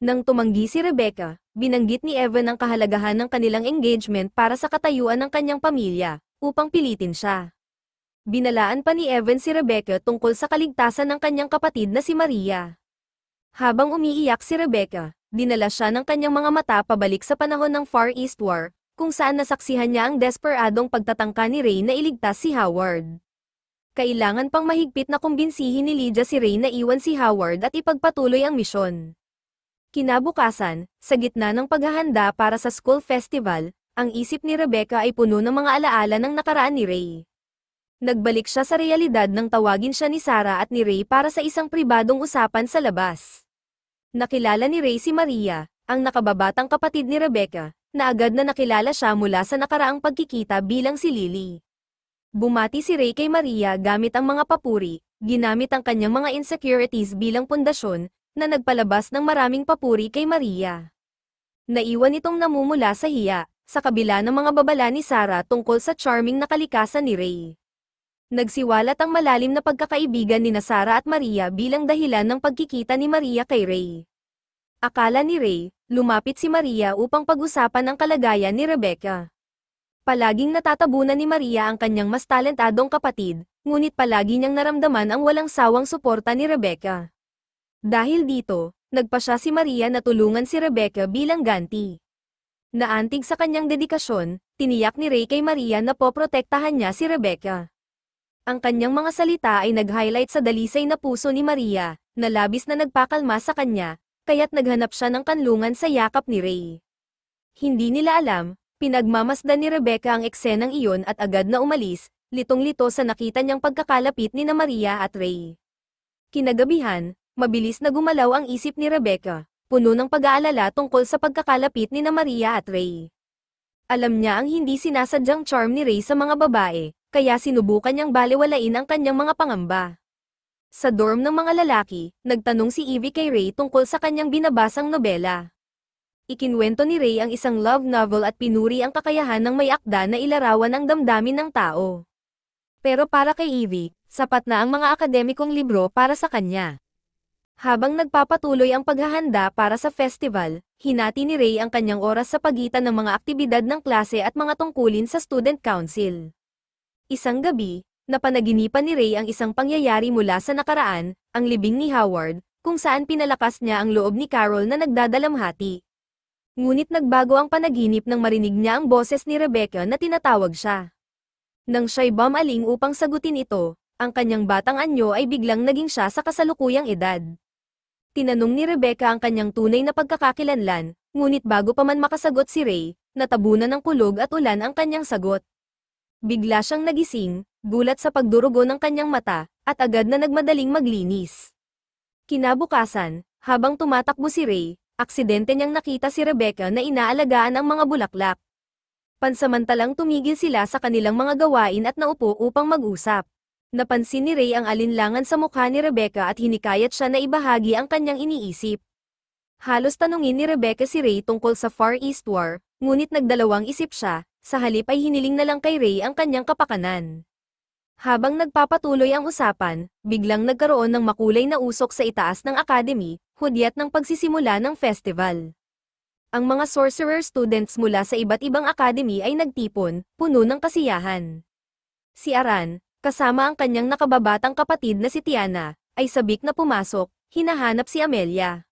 Nang tumanggi si Rebecca, binanggit ni Evan ang kahalagahan ng kanilang engagement para sa katayuan ng kanyang pamilya, upang pilitin siya. Binalaan pa ni Evan si Rebecca tungkol sa kaligtasan ng kanyang kapatid na si Maria. Habang umiiyak si Rebecca, dinala siya ng kanyang mga mata pabalik sa panahon ng Far East War, kung saan nasaksihan niya ang desperadong pagtatangka ni Ray na iligtas si Howard. Kailangan pang mahigpit na kumbinsihin ni Lydia si Ray na iwan si Howard at ipagpatuloy ang misyon. Kinabukasan, sa gitna ng paghahanda para sa school festival, ang isip ni Rebecca ay puno ng mga alaala ng nakaraan ni Ray. Nagbalik siya sa realidad nang tawagin siya ni Sara at ni Ray para sa isang pribadong usapan sa labas. Nakilala ni Ray si Maria, ang nakababatang kapatid ni Rebecca, na agad na nakilala siya mula sa nakaraang pagkikita bilang si Lily. Bumati si Ray kay Maria gamit ang mga papuri, ginamit ang kanyang mga insecurities bilang pundasyon, na nagpalabas ng maraming papuri kay Maria. Naiwan itong namumula sa hiya, sa kabila ng mga babala ni Sara tungkol sa charming na kalikasan ni Ray. Nagsiwalat ang malalim na pagkakaibigan ni Sara at Maria bilang dahilan ng pagkikita ni Maria kay Ray. Akala ni Ray, lumapit si Maria upang pag-usapan ang kalagayan ni Rebecca. Palaging natatabunan ni Maria ang kanyang mas talentadong kapatid, ngunit palagi niyang naramdaman ang walang sawang suporta ni Rebecca. Dahil dito, nagpa siya si Maria na tulungan si Rebecca bilang ganti. Naantig sa kanyang dedikasyon, tiniyak ni Ray kay Maria na poprotektahan niya si Rebecca. Ang kanyang mga salita ay nag-highlight sa dalisay na puso ni Maria, na labis na nagpakalma sa kanya, kaya't naghanap siya ng kanlungan sa yakap ni Ray. Hindi nila alam, pinagmamasdan ni Rebecca ang eksenang iyon at agad na umalis, litong-lito sa nakita niyang pagkakalapit ni na Maria at Ray. Kinagabihan, mabilis na gumalaw ang isip ni Rebecca, puno ng pag-aalala tungkol sa pagkakalapit ni na Maria at Ray. Alam niya ang hindi sinasadyang charm ni Ray sa mga babae, kaya sinubukan niyang baliwalain ang kanyang mga pangamba. Sa dorm ng mga lalaki, nagtanong si Evie kay Ray tungkol sa kanyang binabasang nobela. Ikinwento ni Ray ang isang love novel at pinuri ang kakayahan ng may akda na ilarawan ang damdamin ng tao. Pero para kay Evie, sapat na ang mga akademikong libro para sa kanya. Habang nagpapatuloy ang paghahanda para sa festival, hinati ni Ray ang kanyang oras sa pagitan ng mga aktibidad ng klase at mga tungkulin sa student council. Isang gabi, napanaginipan ni Ray ang isang pangyayari mula sa nakaraan, ang libing ni Howard, kung saan pinalakas niya ang loob ni Carol na nagdadalamhati. Ngunit nagbago ang panaginip nang marinig niya ang boses ni Rebecca na tinatawag siya. Nang siya'y bumaling upang sagutin ito, ang kanyang batang anyo ay biglang naging siya sa kasalukuyang edad. Tinanong ni Rebecca ang kanyang tunay na pagkakakilanlan, ngunit bago pa man makasagot si Ray, natabunan ng kulog at ulan ang kanyang sagot. Bigla siyang nagising, gulat sa pagdurugo ng kanyang mata, at agad na nagmadaling maglinis. Kinabukasan, habang tumatakbo si Ray, aksidente niyang nakita si Rebecca na inaalagaan ang mga bulaklak. Pansamantalang tumigil sila sa kanilang mga gawain at naupo upang mag-usap. Napansin ni Ray ang alinlangan sa mukha ni Rebecca at hinikayat siya na ibahagi ang kanyang iniisip. Halos tanungin ni Rebecca si Ray tungkol sa Far East War, ngunit nagdalawang isip siya, sa halip ay hiniling na lang kay Ray ang kanyang kapakanan. Habang nagpapatuloy ang usapan, biglang nagkaroon ng makulay na usok sa itaas ng academy, hudyat ng pagsisimula ng festival. Ang mga sorcerer students mula sa iba't ibang academy ay nagtipon, puno ng kasiyahan. Si Aran, kasama ang kanyang nakababatang kapatid na si Tiana, ay sabik na pumasok, hinahanap si Amelia.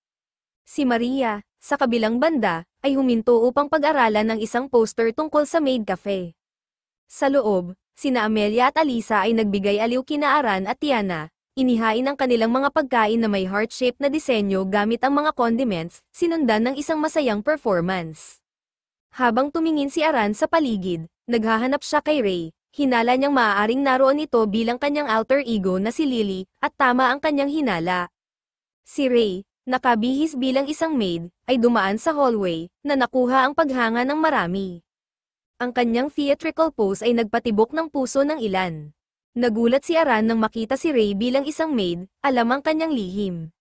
Si Maria, sa kabilang banda, ay huminto upang pag-aralan ng isang poster tungkol sa maid cafe. Sa loob, sina Amelia at Alisa ay nagbigay aliw kina Aran at Tiana, inihain ang kanilang mga pagkain na may heart-shaped na disenyo gamit ang mga condiments, sinundan ng isang masayang performance. Habang tumingin si Aran sa paligid, naghahanap siya kay Ray, hinala niyang maaaring naroon ito bilang kanyang alter ego na si Lily, at tama ang kanyang hinala. Si Ray, nakabihis bilang isang maid, ay dumaan sa hallway, na nakuha ang paghanga ng marami. Ang kanyang theatrical pose ay nagpatibok ng puso ng ilan. Nagulat si Aran nang makita si Ray bilang isang maid, alam ang kanyang lihim.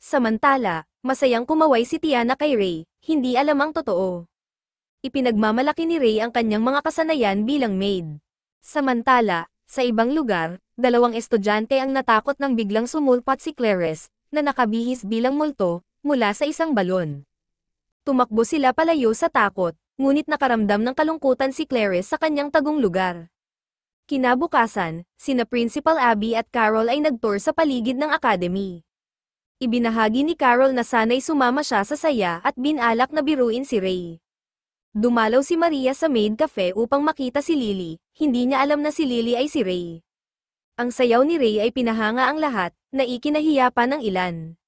Samantala, masayang kumaway si Tiana kay Ray, hindi alam ang totoo. Ipinagmamalaki ni Ray ang kanyang mga kasanayan bilang maid. Samantala, sa ibang lugar, dalawang estudyante ang natakot nang biglang sumulpat si Clares, na nakabihis bilang multo, mula sa isang balon. Tumakbo sila palayo sa takot, ngunit nakaramdam ng kalungkutan si Clarice sa kanyang tagong lugar. Kinabukasan, sina Principal Abby at Carol ay nagtour sa paligid ng academy. Ibinahagi ni Carol na sana'y sumama siya sa saya at binalak na biruin si Ray. Dumalaw si Maria sa maid cafe upang makita si Lily, hindi niya alam na si Lily ay si Ray. Ang sayaw ni Ray ay pinahanga ang lahat, na ikinahiya pa ng ilan.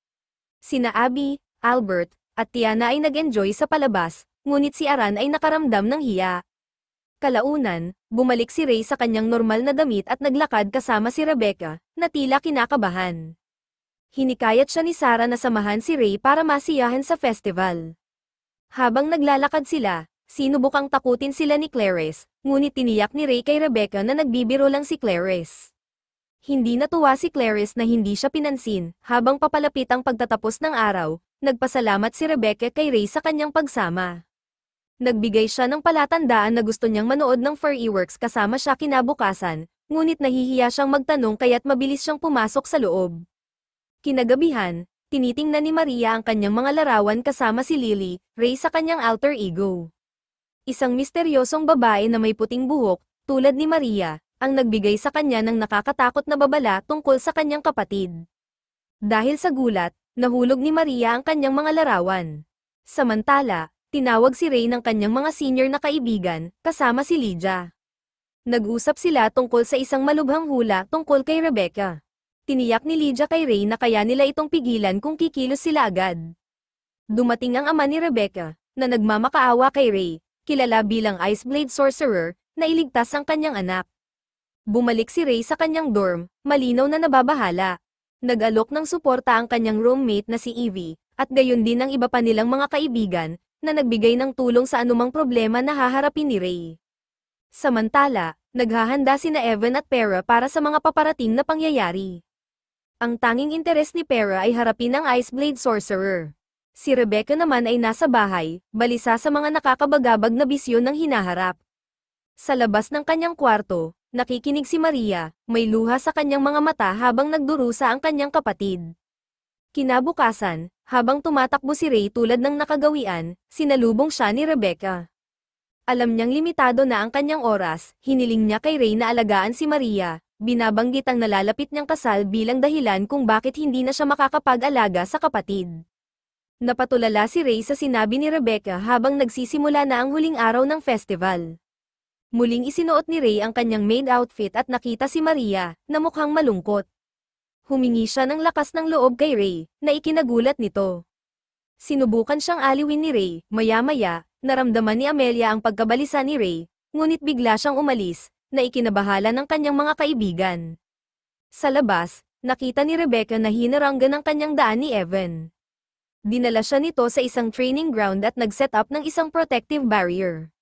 Sina Abby, Albert, at Tiana ay nag-enjoy sa palabas, ngunit si Aran ay nakaramdam ng hiya. Kalaunan, bumalik si Ray sa kanyang normal na damit at naglakad kasama si Rebecca, na tila kinakabahan. Hinikayat siya ni Sarah na samahan si Ray para masiyahan sa festival. Habang naglalakad sila, sinubukang takutin sila ni Clarice, ngunit tiniyak ni Ray kay Rebecca na nagbibiro lang si Clarice. Hindi natuwa si Clarice na hindi siya pinansin, habang papalapit ang pagtatapos ng araw, nagpasalamat si Rebecca kay Ray sa kanyang pagsama. Nagbigay siya ng palatandaan na gusto niyang manood ng Fur Eworks kasama siya kinabukasan, ngunit nahihiya siyang magtanong kaya't mabilis siyang pumasok sa loob. Kinagabihan, tinitingnan ni Maria ang kanyang mga larawan kasama si Lily, Ray sa kanyang alter ego. Isang misteryosong babae na may puting buhok, tulad ni Maria, ang nagbigay sa kanya ng nakakatakot na babala tungkol sa kanyang kapatid. Dahil sa gulat, nahulog ni Maria ang kanyang mga larawan. Samantala, tinawag si Ray ng kanyang mga senior na kaibigan, kasama si Lydia. Nag-usap sila tungkol sa isang malubhang hula tungkol kay Rebecca. Tiniyak ni Lydia kay Ray na kaya nila itong pigilan kung kikilos sila agad. Dumating ang ama ni Rebecca, na nagmamakaawa kay Ray, kilala bilang Iceblade Sorcerer, na iligtas ang kanyang anak. Bumalik si Ray sa kanyang dorm, malinaw na nababahala. Nag-alok ng suporta ang kanyang roommate na si Evie, at gayon din ang iba pa nilang mga kaibigan, na nagbigay ng tulong sa anumang problema na haharapin ni Ray. Samantala, naghahanda sina Evan at Pera para sa mga paparating na pangyayari. Ang tanging interes ni Pera ay harapin ang Iceblade Sorcerer. Si Rebecca naman ay nasa bahay, balisa sa mga nakakabagabag na bisyon ng hinaharap. Sa labas ng kanyang kwarto, Nakikinig si Maria, may luha sa kanyang mga mata habang nagdurusa ang kanyang kapatid. Kinabukasan, habang tumatakbo si Ray tulad ng nakagawian, sinalubong siya ni Rebecca. Alam niyang limitado na ang kanyang oras, hiniling niya kay Ray na alagaan si Maria, binabanggit ang nalalapit niyang kasal bilang dahilan kung bakit hindi na siya makakapag-alaga sa kapatid. Napatulala si Ray sa sinabi ni Rebecca habang nagsisimula na ang huling araw ng festival. Muling isinuot ni Ray ang kanyang maid outfit at nakita si Maria, na mukhang malungkot. Humingi siya ng lakas ng loob kay Ray, na ikinagulat nito. Sinubukan siyang aliwin ni Ray, maya-maya, naramdaman ni Amelia ang pagkabalisa ni Ray, ngunit bigla siyang umalis, na ikinabahala ng kanyang mga kaibigan. Sa labas, nakita ni Rebecca na hinarangga ng kanyang daan ni Evan. Dinala siya nito sa isang training ground at nag-set up ng isang protective barrier.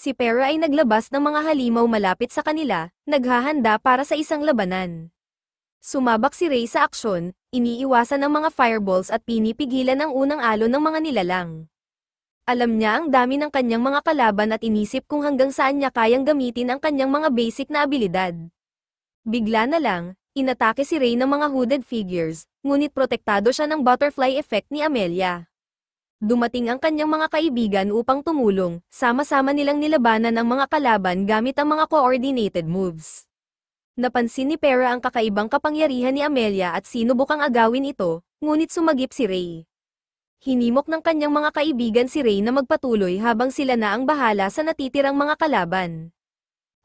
Si Pera ay naglabas ng mga halimaw malapit sa kanila, naghahanda para sa isang labanan. Sumabak si Ray sa aksyon, iniiwasan ang mga fireballs at pinipigilan ang unang alon ng mga nilalang. Alam niya ang dami ng kanyang mga kalaban at inisip kung hanggang saan niya kayang gamitin ang kanyang mga basic na abilidad. Bigla na lang, inatake si Ray ng mga hooded figures, ngunit protektado siya ng butterfly effect ni Amelia dumating ang kanyang mga kaibigan upang tumulong, sama-sama nilang nilabanan ang mga kalaban gamit ang mga coordinated moves. Napansin ni Pera ang kakaibang kapangyarihan ni Amelia at sinubukang agawin ito, ngunit sumagip si Ray. Hinimok ng kanyang mga kaibigan si Ray na magpatuloy habang sila na ang bahala sa natitirang mga kalaban.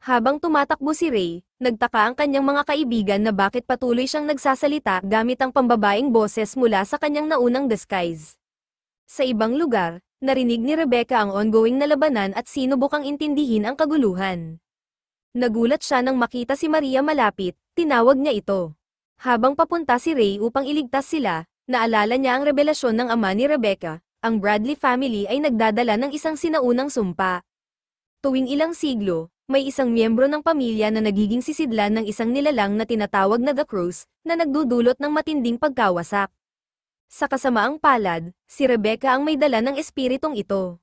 Habang tumatakbo si Ray, nagtaka ang kanyang mga kaibigan na bakit patuloy siyang nagsasalita gamit ang pambabaing boses mula sa kanyang naunang disguise. Sa ibang lugar, narinig ni Rebecca ang ongoing na labanan at sinubukang intindihin ang kaguluhan. Nagulat siya nang makita si Maria malapit, tinawag niya ito. Habang papunta si Ray upang iligtas sila, naalala niya ang revelasyon ng ama ni Rebecca, ang Bradley family ay nagdadala ng isang sinaunang sumpa. Tuwing ilang siglo, may isang miyembro ng pamilya na nagiging sisidlan ng isang nilalang na tinatawag na The Cruz, na nagdudulot ng matinding pagkawasak. Sa kasamaang palad, si Rebecca ang may dala ng espiritong ito.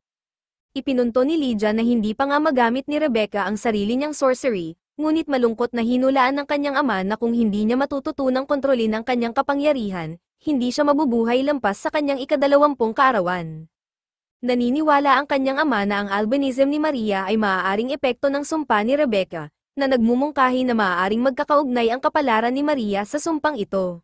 Ipinunto ni Lydia na hindi pa nga magamit ni Rebecca ang sarili niyang sorcery, ngunit malungkot na hinulaan ng kanyang ama na kung hindi niya matututunang kontrolin ang kanyang kapangyarihan, hindi siya mabubuhay lampas sa kanyang ikadalawampung kaarawan. Naniniwala ang kanyang ama na ang albinism ni Maria ay maaaring epekto ng sumpa ni Rebecca, na nagmumungkahi na maaaring magkakaugnay ang kapalaran ni Maria sa sumpang ito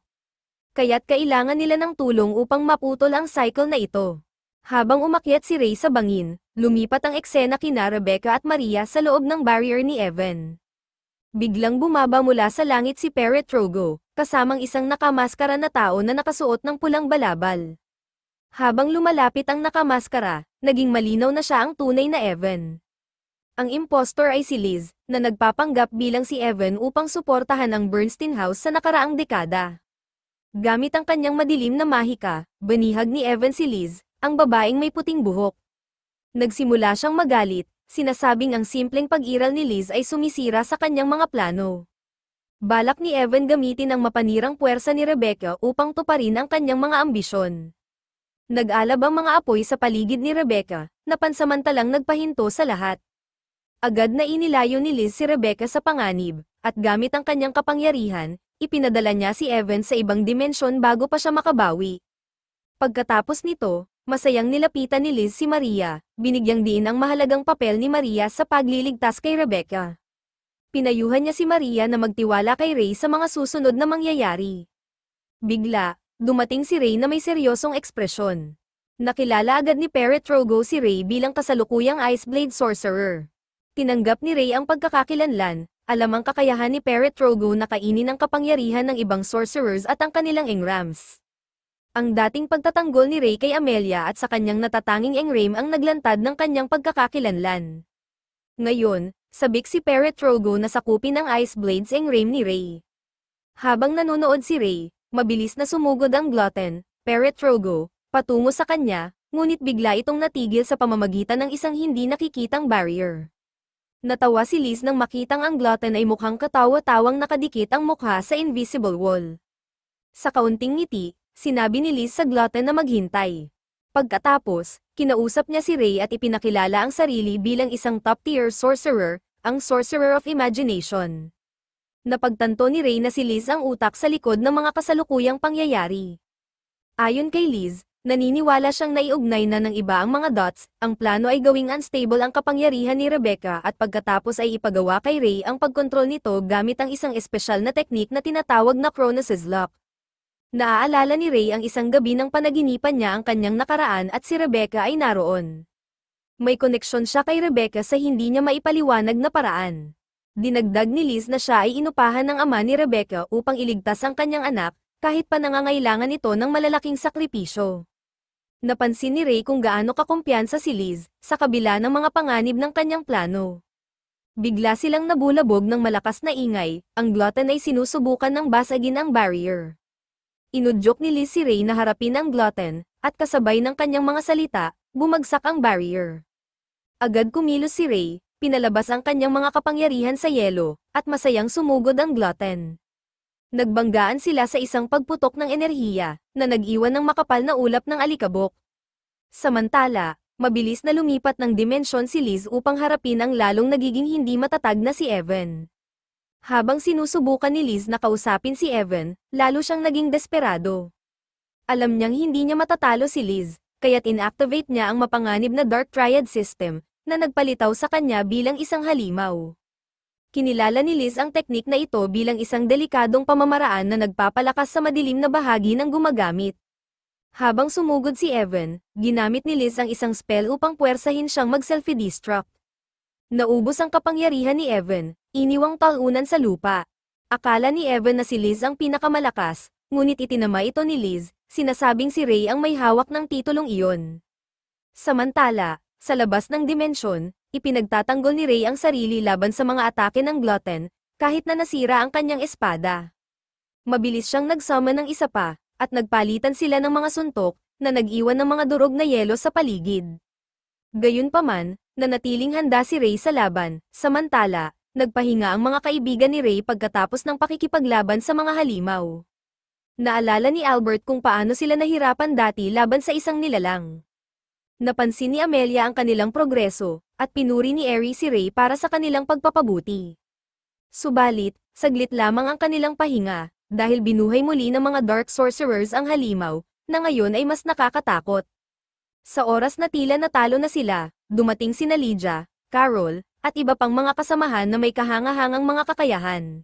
kaya't kailangan nila ng tulong upang maputol ang cycle na ito. Habang umakyat si Ray sa bangin, lumipat ang eksena kina Rebecca at Maria sa loob ng barrier ni Evan. Biglang bumaba mula sa langit si Perret Rogo, kasamang isang nakamaskara na tao na nakasuot ng pulang balabal. Habang lumalapit ang nakamaskara, naging malinaw na siya ang tunay na Evan. Ang impostor ay si Liz, na nagpapanggap bilang si Evan upang suportahan ang Bernstein House sa nakaraang dekada. Gamit ang kanyang madilim na mahika, banihag ni Evan si Liz, ang babaeng may puting buhok. Nagsimula siyang magalit, sinasabing ang simpleng pag-iral ni Liz ay sumisira sa kanyang mga plano. Balak ni Evan gamitin ang mapanirang puwersa ni Rebecca upang tuparin ang kanyang mga ambisyon. Nag-alab ang mga apoy sa paligid ni Rebecca, na pansamantalang nagpahinto sa lahat. Agad na inilayo ni Liz si Rebecca sa panganib, at gamit ang kanyang kapangyarihan, ipinadala niya si Evan sa ibang dimensyon bago pa siya makabawi. Pagkatapos nito, masayang nilapitan ni Liz si Maria, binigyang diin ang mahalagang papel ni Maria sa pagliligtas kay Rebecca. Pinayuhan niya si Maria na magtiwala kay Ray sa mga susunod na mangyayari. Bigla, dumating si Ray na may seryosong ekspresyon. Nakilala agad ni Peretrogo si Ray bilang kasalukuyang Iceblade Sorcerer. Tinanggap ni Ray ang pagkakakilanlan, alam ang kakayahan ni Parrot Rogo na kainin ang kapangyarihan ng ibang sorcerers at ang kanilang engrams. Ang dating pagtatanggol ni Ray kay Amelia at sa kanyang natatanging engram ang naglantad ng kanyang pagkakakilanlan. Ngayon, sabik si Parrot Rogo na sakupin ang Ice Blades engram ni Ray. Habang nanonood si Ray, mabilis na sumugod ang glutton, Parrot Rogo, patungo sa kanya, ngunit bigla itong natigil sa pamamagitan ng isang hindi nakikitang barrier. Natawa si Liz nang makitang ang glutton ay mukhang katawa-tawang nakadikit ang mukha sa invisible wall. Sa kaunting ngiti, sinabi ni Liz sa glutton na maghintay. Pagkatapos, kinausap niya si Ray at ipinakilala ang sarili bilang isang top-tier sorcerer, ang Sorcerer of Imagination. Napagtanto ni Ray na si Liz ang utak sa likod ng mga kasalukuyang pangyayari. Ayon kay Liz, Naniniwala siyang naiugnay na ng iba ang mga dots, ang plano ay gawing unstable ang kapangyarihan ni Rebecca at pagkatapos ay ipagawa kay Ray ang pagkontrol nito gamit ang isang espesyal na teknik na tinatawag na Cronus' Lock. Naaalala ni Ray ang isang gabi ng panaginipan niya ang kanyang nakaraan at si Rebecca ay naroon. May koneksyon siya kay Rebecca sa hindi niya maipaliwanag na paraan. Dinagdag ni Liz na siya ay inupahan ng ama ni Rebecca upang iligtas ang kanyang anak, kahit pa nangangailangan ito ng malalaking sakripisyo. Napansin ni Ray kung gaano kakumpiyansa si Liz, sa kabila ng mga panganib ng kanyang plano. Bigla silang nabulabog ng malakas na ingay, ang glutton ay sinusubukan ng basagin ang barrier. Inudyok ni Liz si Ray na harapin ang glutton, at kasabay ng kanyang mga salita, bumagsak ang barrier. Agad kumilos si Ray, pinalabas ang kanyang mga kapangyarihan sa yelo, at masayang sumugod ang glutton. Nagbanggaan sila sa isang pagputok ng enerhiya, na nag-iwan ng makapal na ulap ng alikabok. Samantala, mabilis na lumipat ng dimensyon si Liz upang harapin ang lalong nagiging hindi matatag na si Evan. Habang sinusubukan ni Liz na kausapin si Evan, lalo siyang naging desperado. Alam niyang hindi niya matatalo si Liz, kaya't inactivate niya ang mapanganib na Dark Triad System, na nagpalitaw sa kanya bilang isang halimaw. Kinilala ni Liz ang teknik na ito bilang isang delikadong pamamaraan na nagpapalakas sa madilim na bahagi ng gumagamit. Habang sumugod si Evan, ginamit ni Liz ang isang spell upang puwersahin siyang mag-selfie-destruct. Naubos ang kapangyarihan ni Evan, iniwang talunan sa lupa. Akala ni Evan na si Liz ang pinakamalakas, ngunit itinama ito ni Liz, sinasabing si Ray ang may hawak ng titulong iyon. Samantala, sa labas ng dimensyon, ipinagtatanggol ni Ray ang sarili laban sa mga atake ng gluten, kahit na nasira ang kanyang espada. Mabilis siyang nagsama ng isa pa, at nagpalitan sila ng mga suntok, na nag-iwan ng mga durog na yelo sa paligid. Gayunpaman, nanatiling handa si Ray sa laban, samantala, nagpahinga ang mga kaibigan ni Ray pagkatapos ng pakikipaglaban sa mga halimaw. Naalala ni Albert kung paano sila nahirapan dati laban sa isang nilalang. Napansin ni Amelia ang kanilang progreso, at pinuri ni Eri si Ray para sa kanilang pagpapabuti. Subalit, saglit lamang ang kanilang pahinga, dahil binuhay muli ng mga Dark Sorcerers ang halimaw, na ngayon ay mas nakakatakot. Sa oras na tila natalo na sila, dumating sina Lydia, Carol, at iba pang mga kasamahan na may kahangahangang mga kakayahan.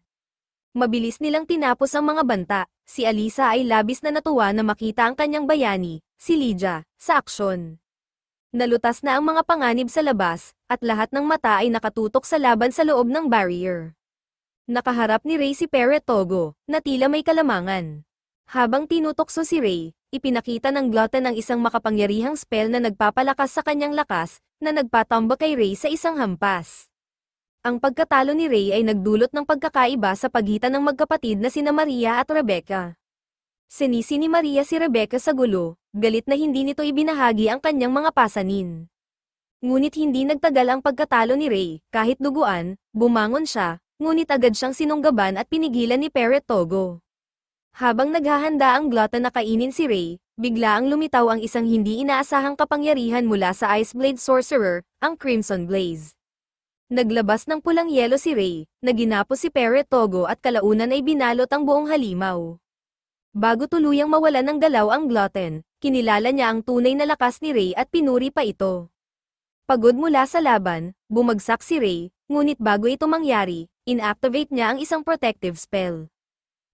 Mabilis nilang tinapos ang mga banta, si Alisa ay labis na natuwa na makita ang kanyang bayani, si Lydia, sa aksyon nalutas na ang mga panganib sa labas, at lahat ng mata ay nakatutok sa laban sa loob ng barrier. Nakaharap ni Ray si Pere Togo, na tila may kalamangan. Habang tinutokso si Ray, ipinakita ng glutton ang isang makapangyarihang spell na nagpapalakas sa kanyang lakas, na nagpatamba kay Ray sa isang hampas. Ang pagkatalo ni Ray ay nagdulot ng pagkakaiba sa pagitan ng magkapatid na sina Maria at Rebecca. Sinisi ni Maria si Rebecca sa gulo, galit na hindi nito ibinahagi ang kanyang mga pasanin. Ngunit hindi nagtagal ang pagkatalo ni Ray, kahit duguan, bumangon siya, ngunit agad siyang sinunggaban at pinigilan ni Peret Togo. Habang naghahanda ang glutton na kainin si Ray, bigla ang lumitaw ang isang hindi inaasahang kapangyarihan mula sa Iceblade Sorcerer, ang Crimson Blaze. Naglabas ng pulang yelo si Ray, na si Peret Togo at kalaunan ay binalot ang buong halimaw. Bago tuluyang mawala ng galaw ang gluten, kinilala niya ang tunay na lakas ni Ray at pinuri pa ito. Pagod mula sa laban, bumagsak si Ray, ngunit bago ito mangyari, inactivate niya ang isang protective spell.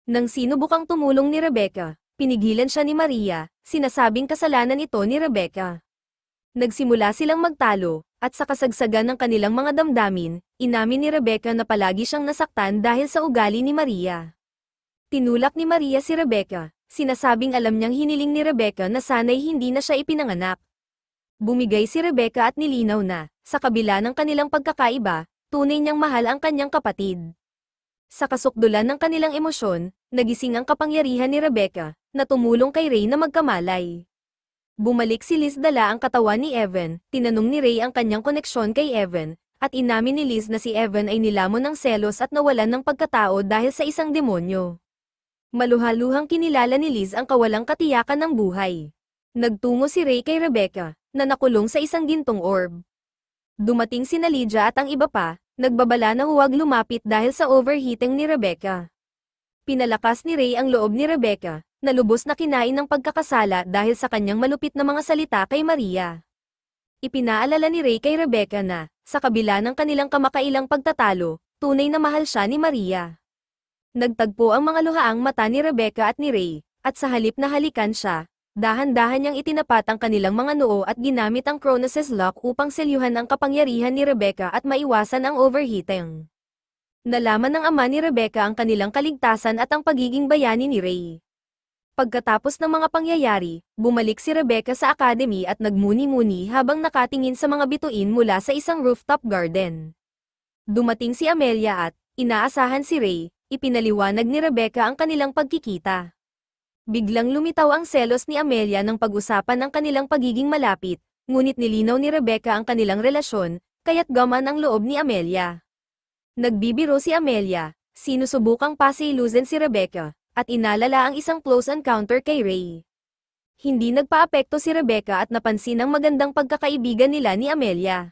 Nang sinubukang tumulong ni Rebecca, pinigilan siya ni Maria, sinasabing kasalanan ito ni Rebecca. Nagsimula silang magtalo, at sa kasagsagan ng kanilang mga damdamin, inamin ni Rebecca na palagi siyang nasaktan dahil sa ugali ni Maria. Tinulak ni Maria si Rebecca, sinasabing alam niyang hiniling ni Rebecca na sana'y hindi na siya ipinanganak. Bumigay si Rebecca at nilinaw na, sa kabila ng kanilang pagkakaiba, tunay niyang mahal ang kanyang kapatid. Sa kasukdulan ng kanilang emosyon, nagising ang kapangyarihan ni Rebecca, na tumulong kay Ray na magkamalay. Bumalik si Liz dala ang katawan ni Evan, tinanong ni Ray ang kanyang koneksyon kay Evan, at inamin ni Liz na si Evan ay nilamon ng selos at nawalan ng pagkatao dahil sa isang demonyo. Maluhaluhang kinilala ni Liz ang kawalang katiyakan ng buhay. Nagtungo si Ray kay Rebecca, na nakulong sa isang gintong orb. Dumating si Nalidja at ang iba pa, nagbabala na huwag lumapit dahil sa overheating ni Rebecca. Pinalakas ni Ray ang loob ni Rebecca, na lubos na kinain ng pagkakasala dahil sa kanyang malupit na mga salita kay Maria. Ipinaalala ni Ray kay Rebecca na, sa kabila ng kanilang kamakailang pagtatalo, tunay na mahal siya ni Maria. Nagtagpo ang mga luhaang mata ni Rebecca at ni Ray, at sa halip na halikan siya, dahan-dahan niyang itinapat ang kanilang mga noo at ginamit ang Cronus' lock upang selyuhan ang kapangyarihan ni Rebecca at maiwasan ang overheating. Nalaman ng ama ni Rebecca ang kanilang kaligtasan at ang pagiging bayani ni Ray. Pagkatapos ng mga pangyayari, bumalik si Rebecca sa academy at nagmuni-muni habang nakatingin sa mga bituin mula sa isang rooftop garden. Dumating si Amelia at, inaasahan si Ray, ipinaliwanag ni Rebecca ang kanilang pagkikita. Biglang lumitaw ang selos ni Amelia nang pag-usapan ang kanilang pagiging malapit, ngunit nilinaw ni Rebecca ang kanilang relasyon, kaya't gaman ang loob ni Amelia. Nagbibiro si Amelia, sinusubukang pasiluzen si Rebecca, at inalala ang isang close encounter kay Ray. Hindi nagpaapekto si Rebecca at napansin ang magandang pagkakaibigan nila ni Amelia.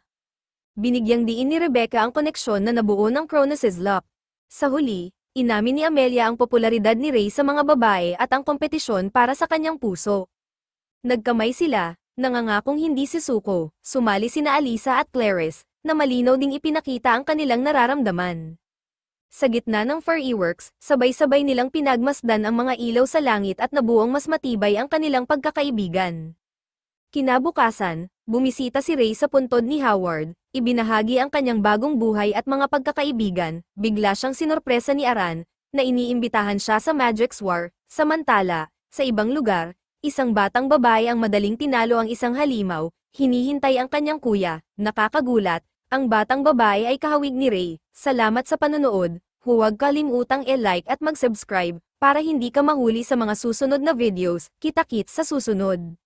Binigyang diin ni Rebecca ang koneksyon na nabuo ng Cronus's lock. Sa huli, Inamin ni Amelia ang popularidad ni Ray sa mga babae at ang kompetisyon para sa kanyang puso. Nagkamay sila, nangangakong hindi si Suko, sumali sina Alisa at Clarice, na malinaw ding ipinakita ang kanilang nararamdaman. Sa gitna ng Far Eworks, sabay-sabay nilang pinagmasdan ang mga ilaw sa langit at nabuong mas matibay ang kanilang pagkakaibigan. Kinabukasan, Bumisita si Ray sa puntod ni Howard, ibinahagi ang kanyang bagong buhay at mga pagkakaibigan, bigla siyang sinorpresa ni Aran, na iniimbitahan siya sa Magic's War, samantala, sa ibang lugar, isang batang babae ang madaling tinalo ang isang halimaw, hinihintay ang kanyang kuya, nakakagulat, ang batang babae ay kahawig ni Ray, salamat sa panonood, huwag kalimutang e-like at mag-subscribe, para hindi ka mahuli sa mga susunod na videos, kita-kits sa susunod.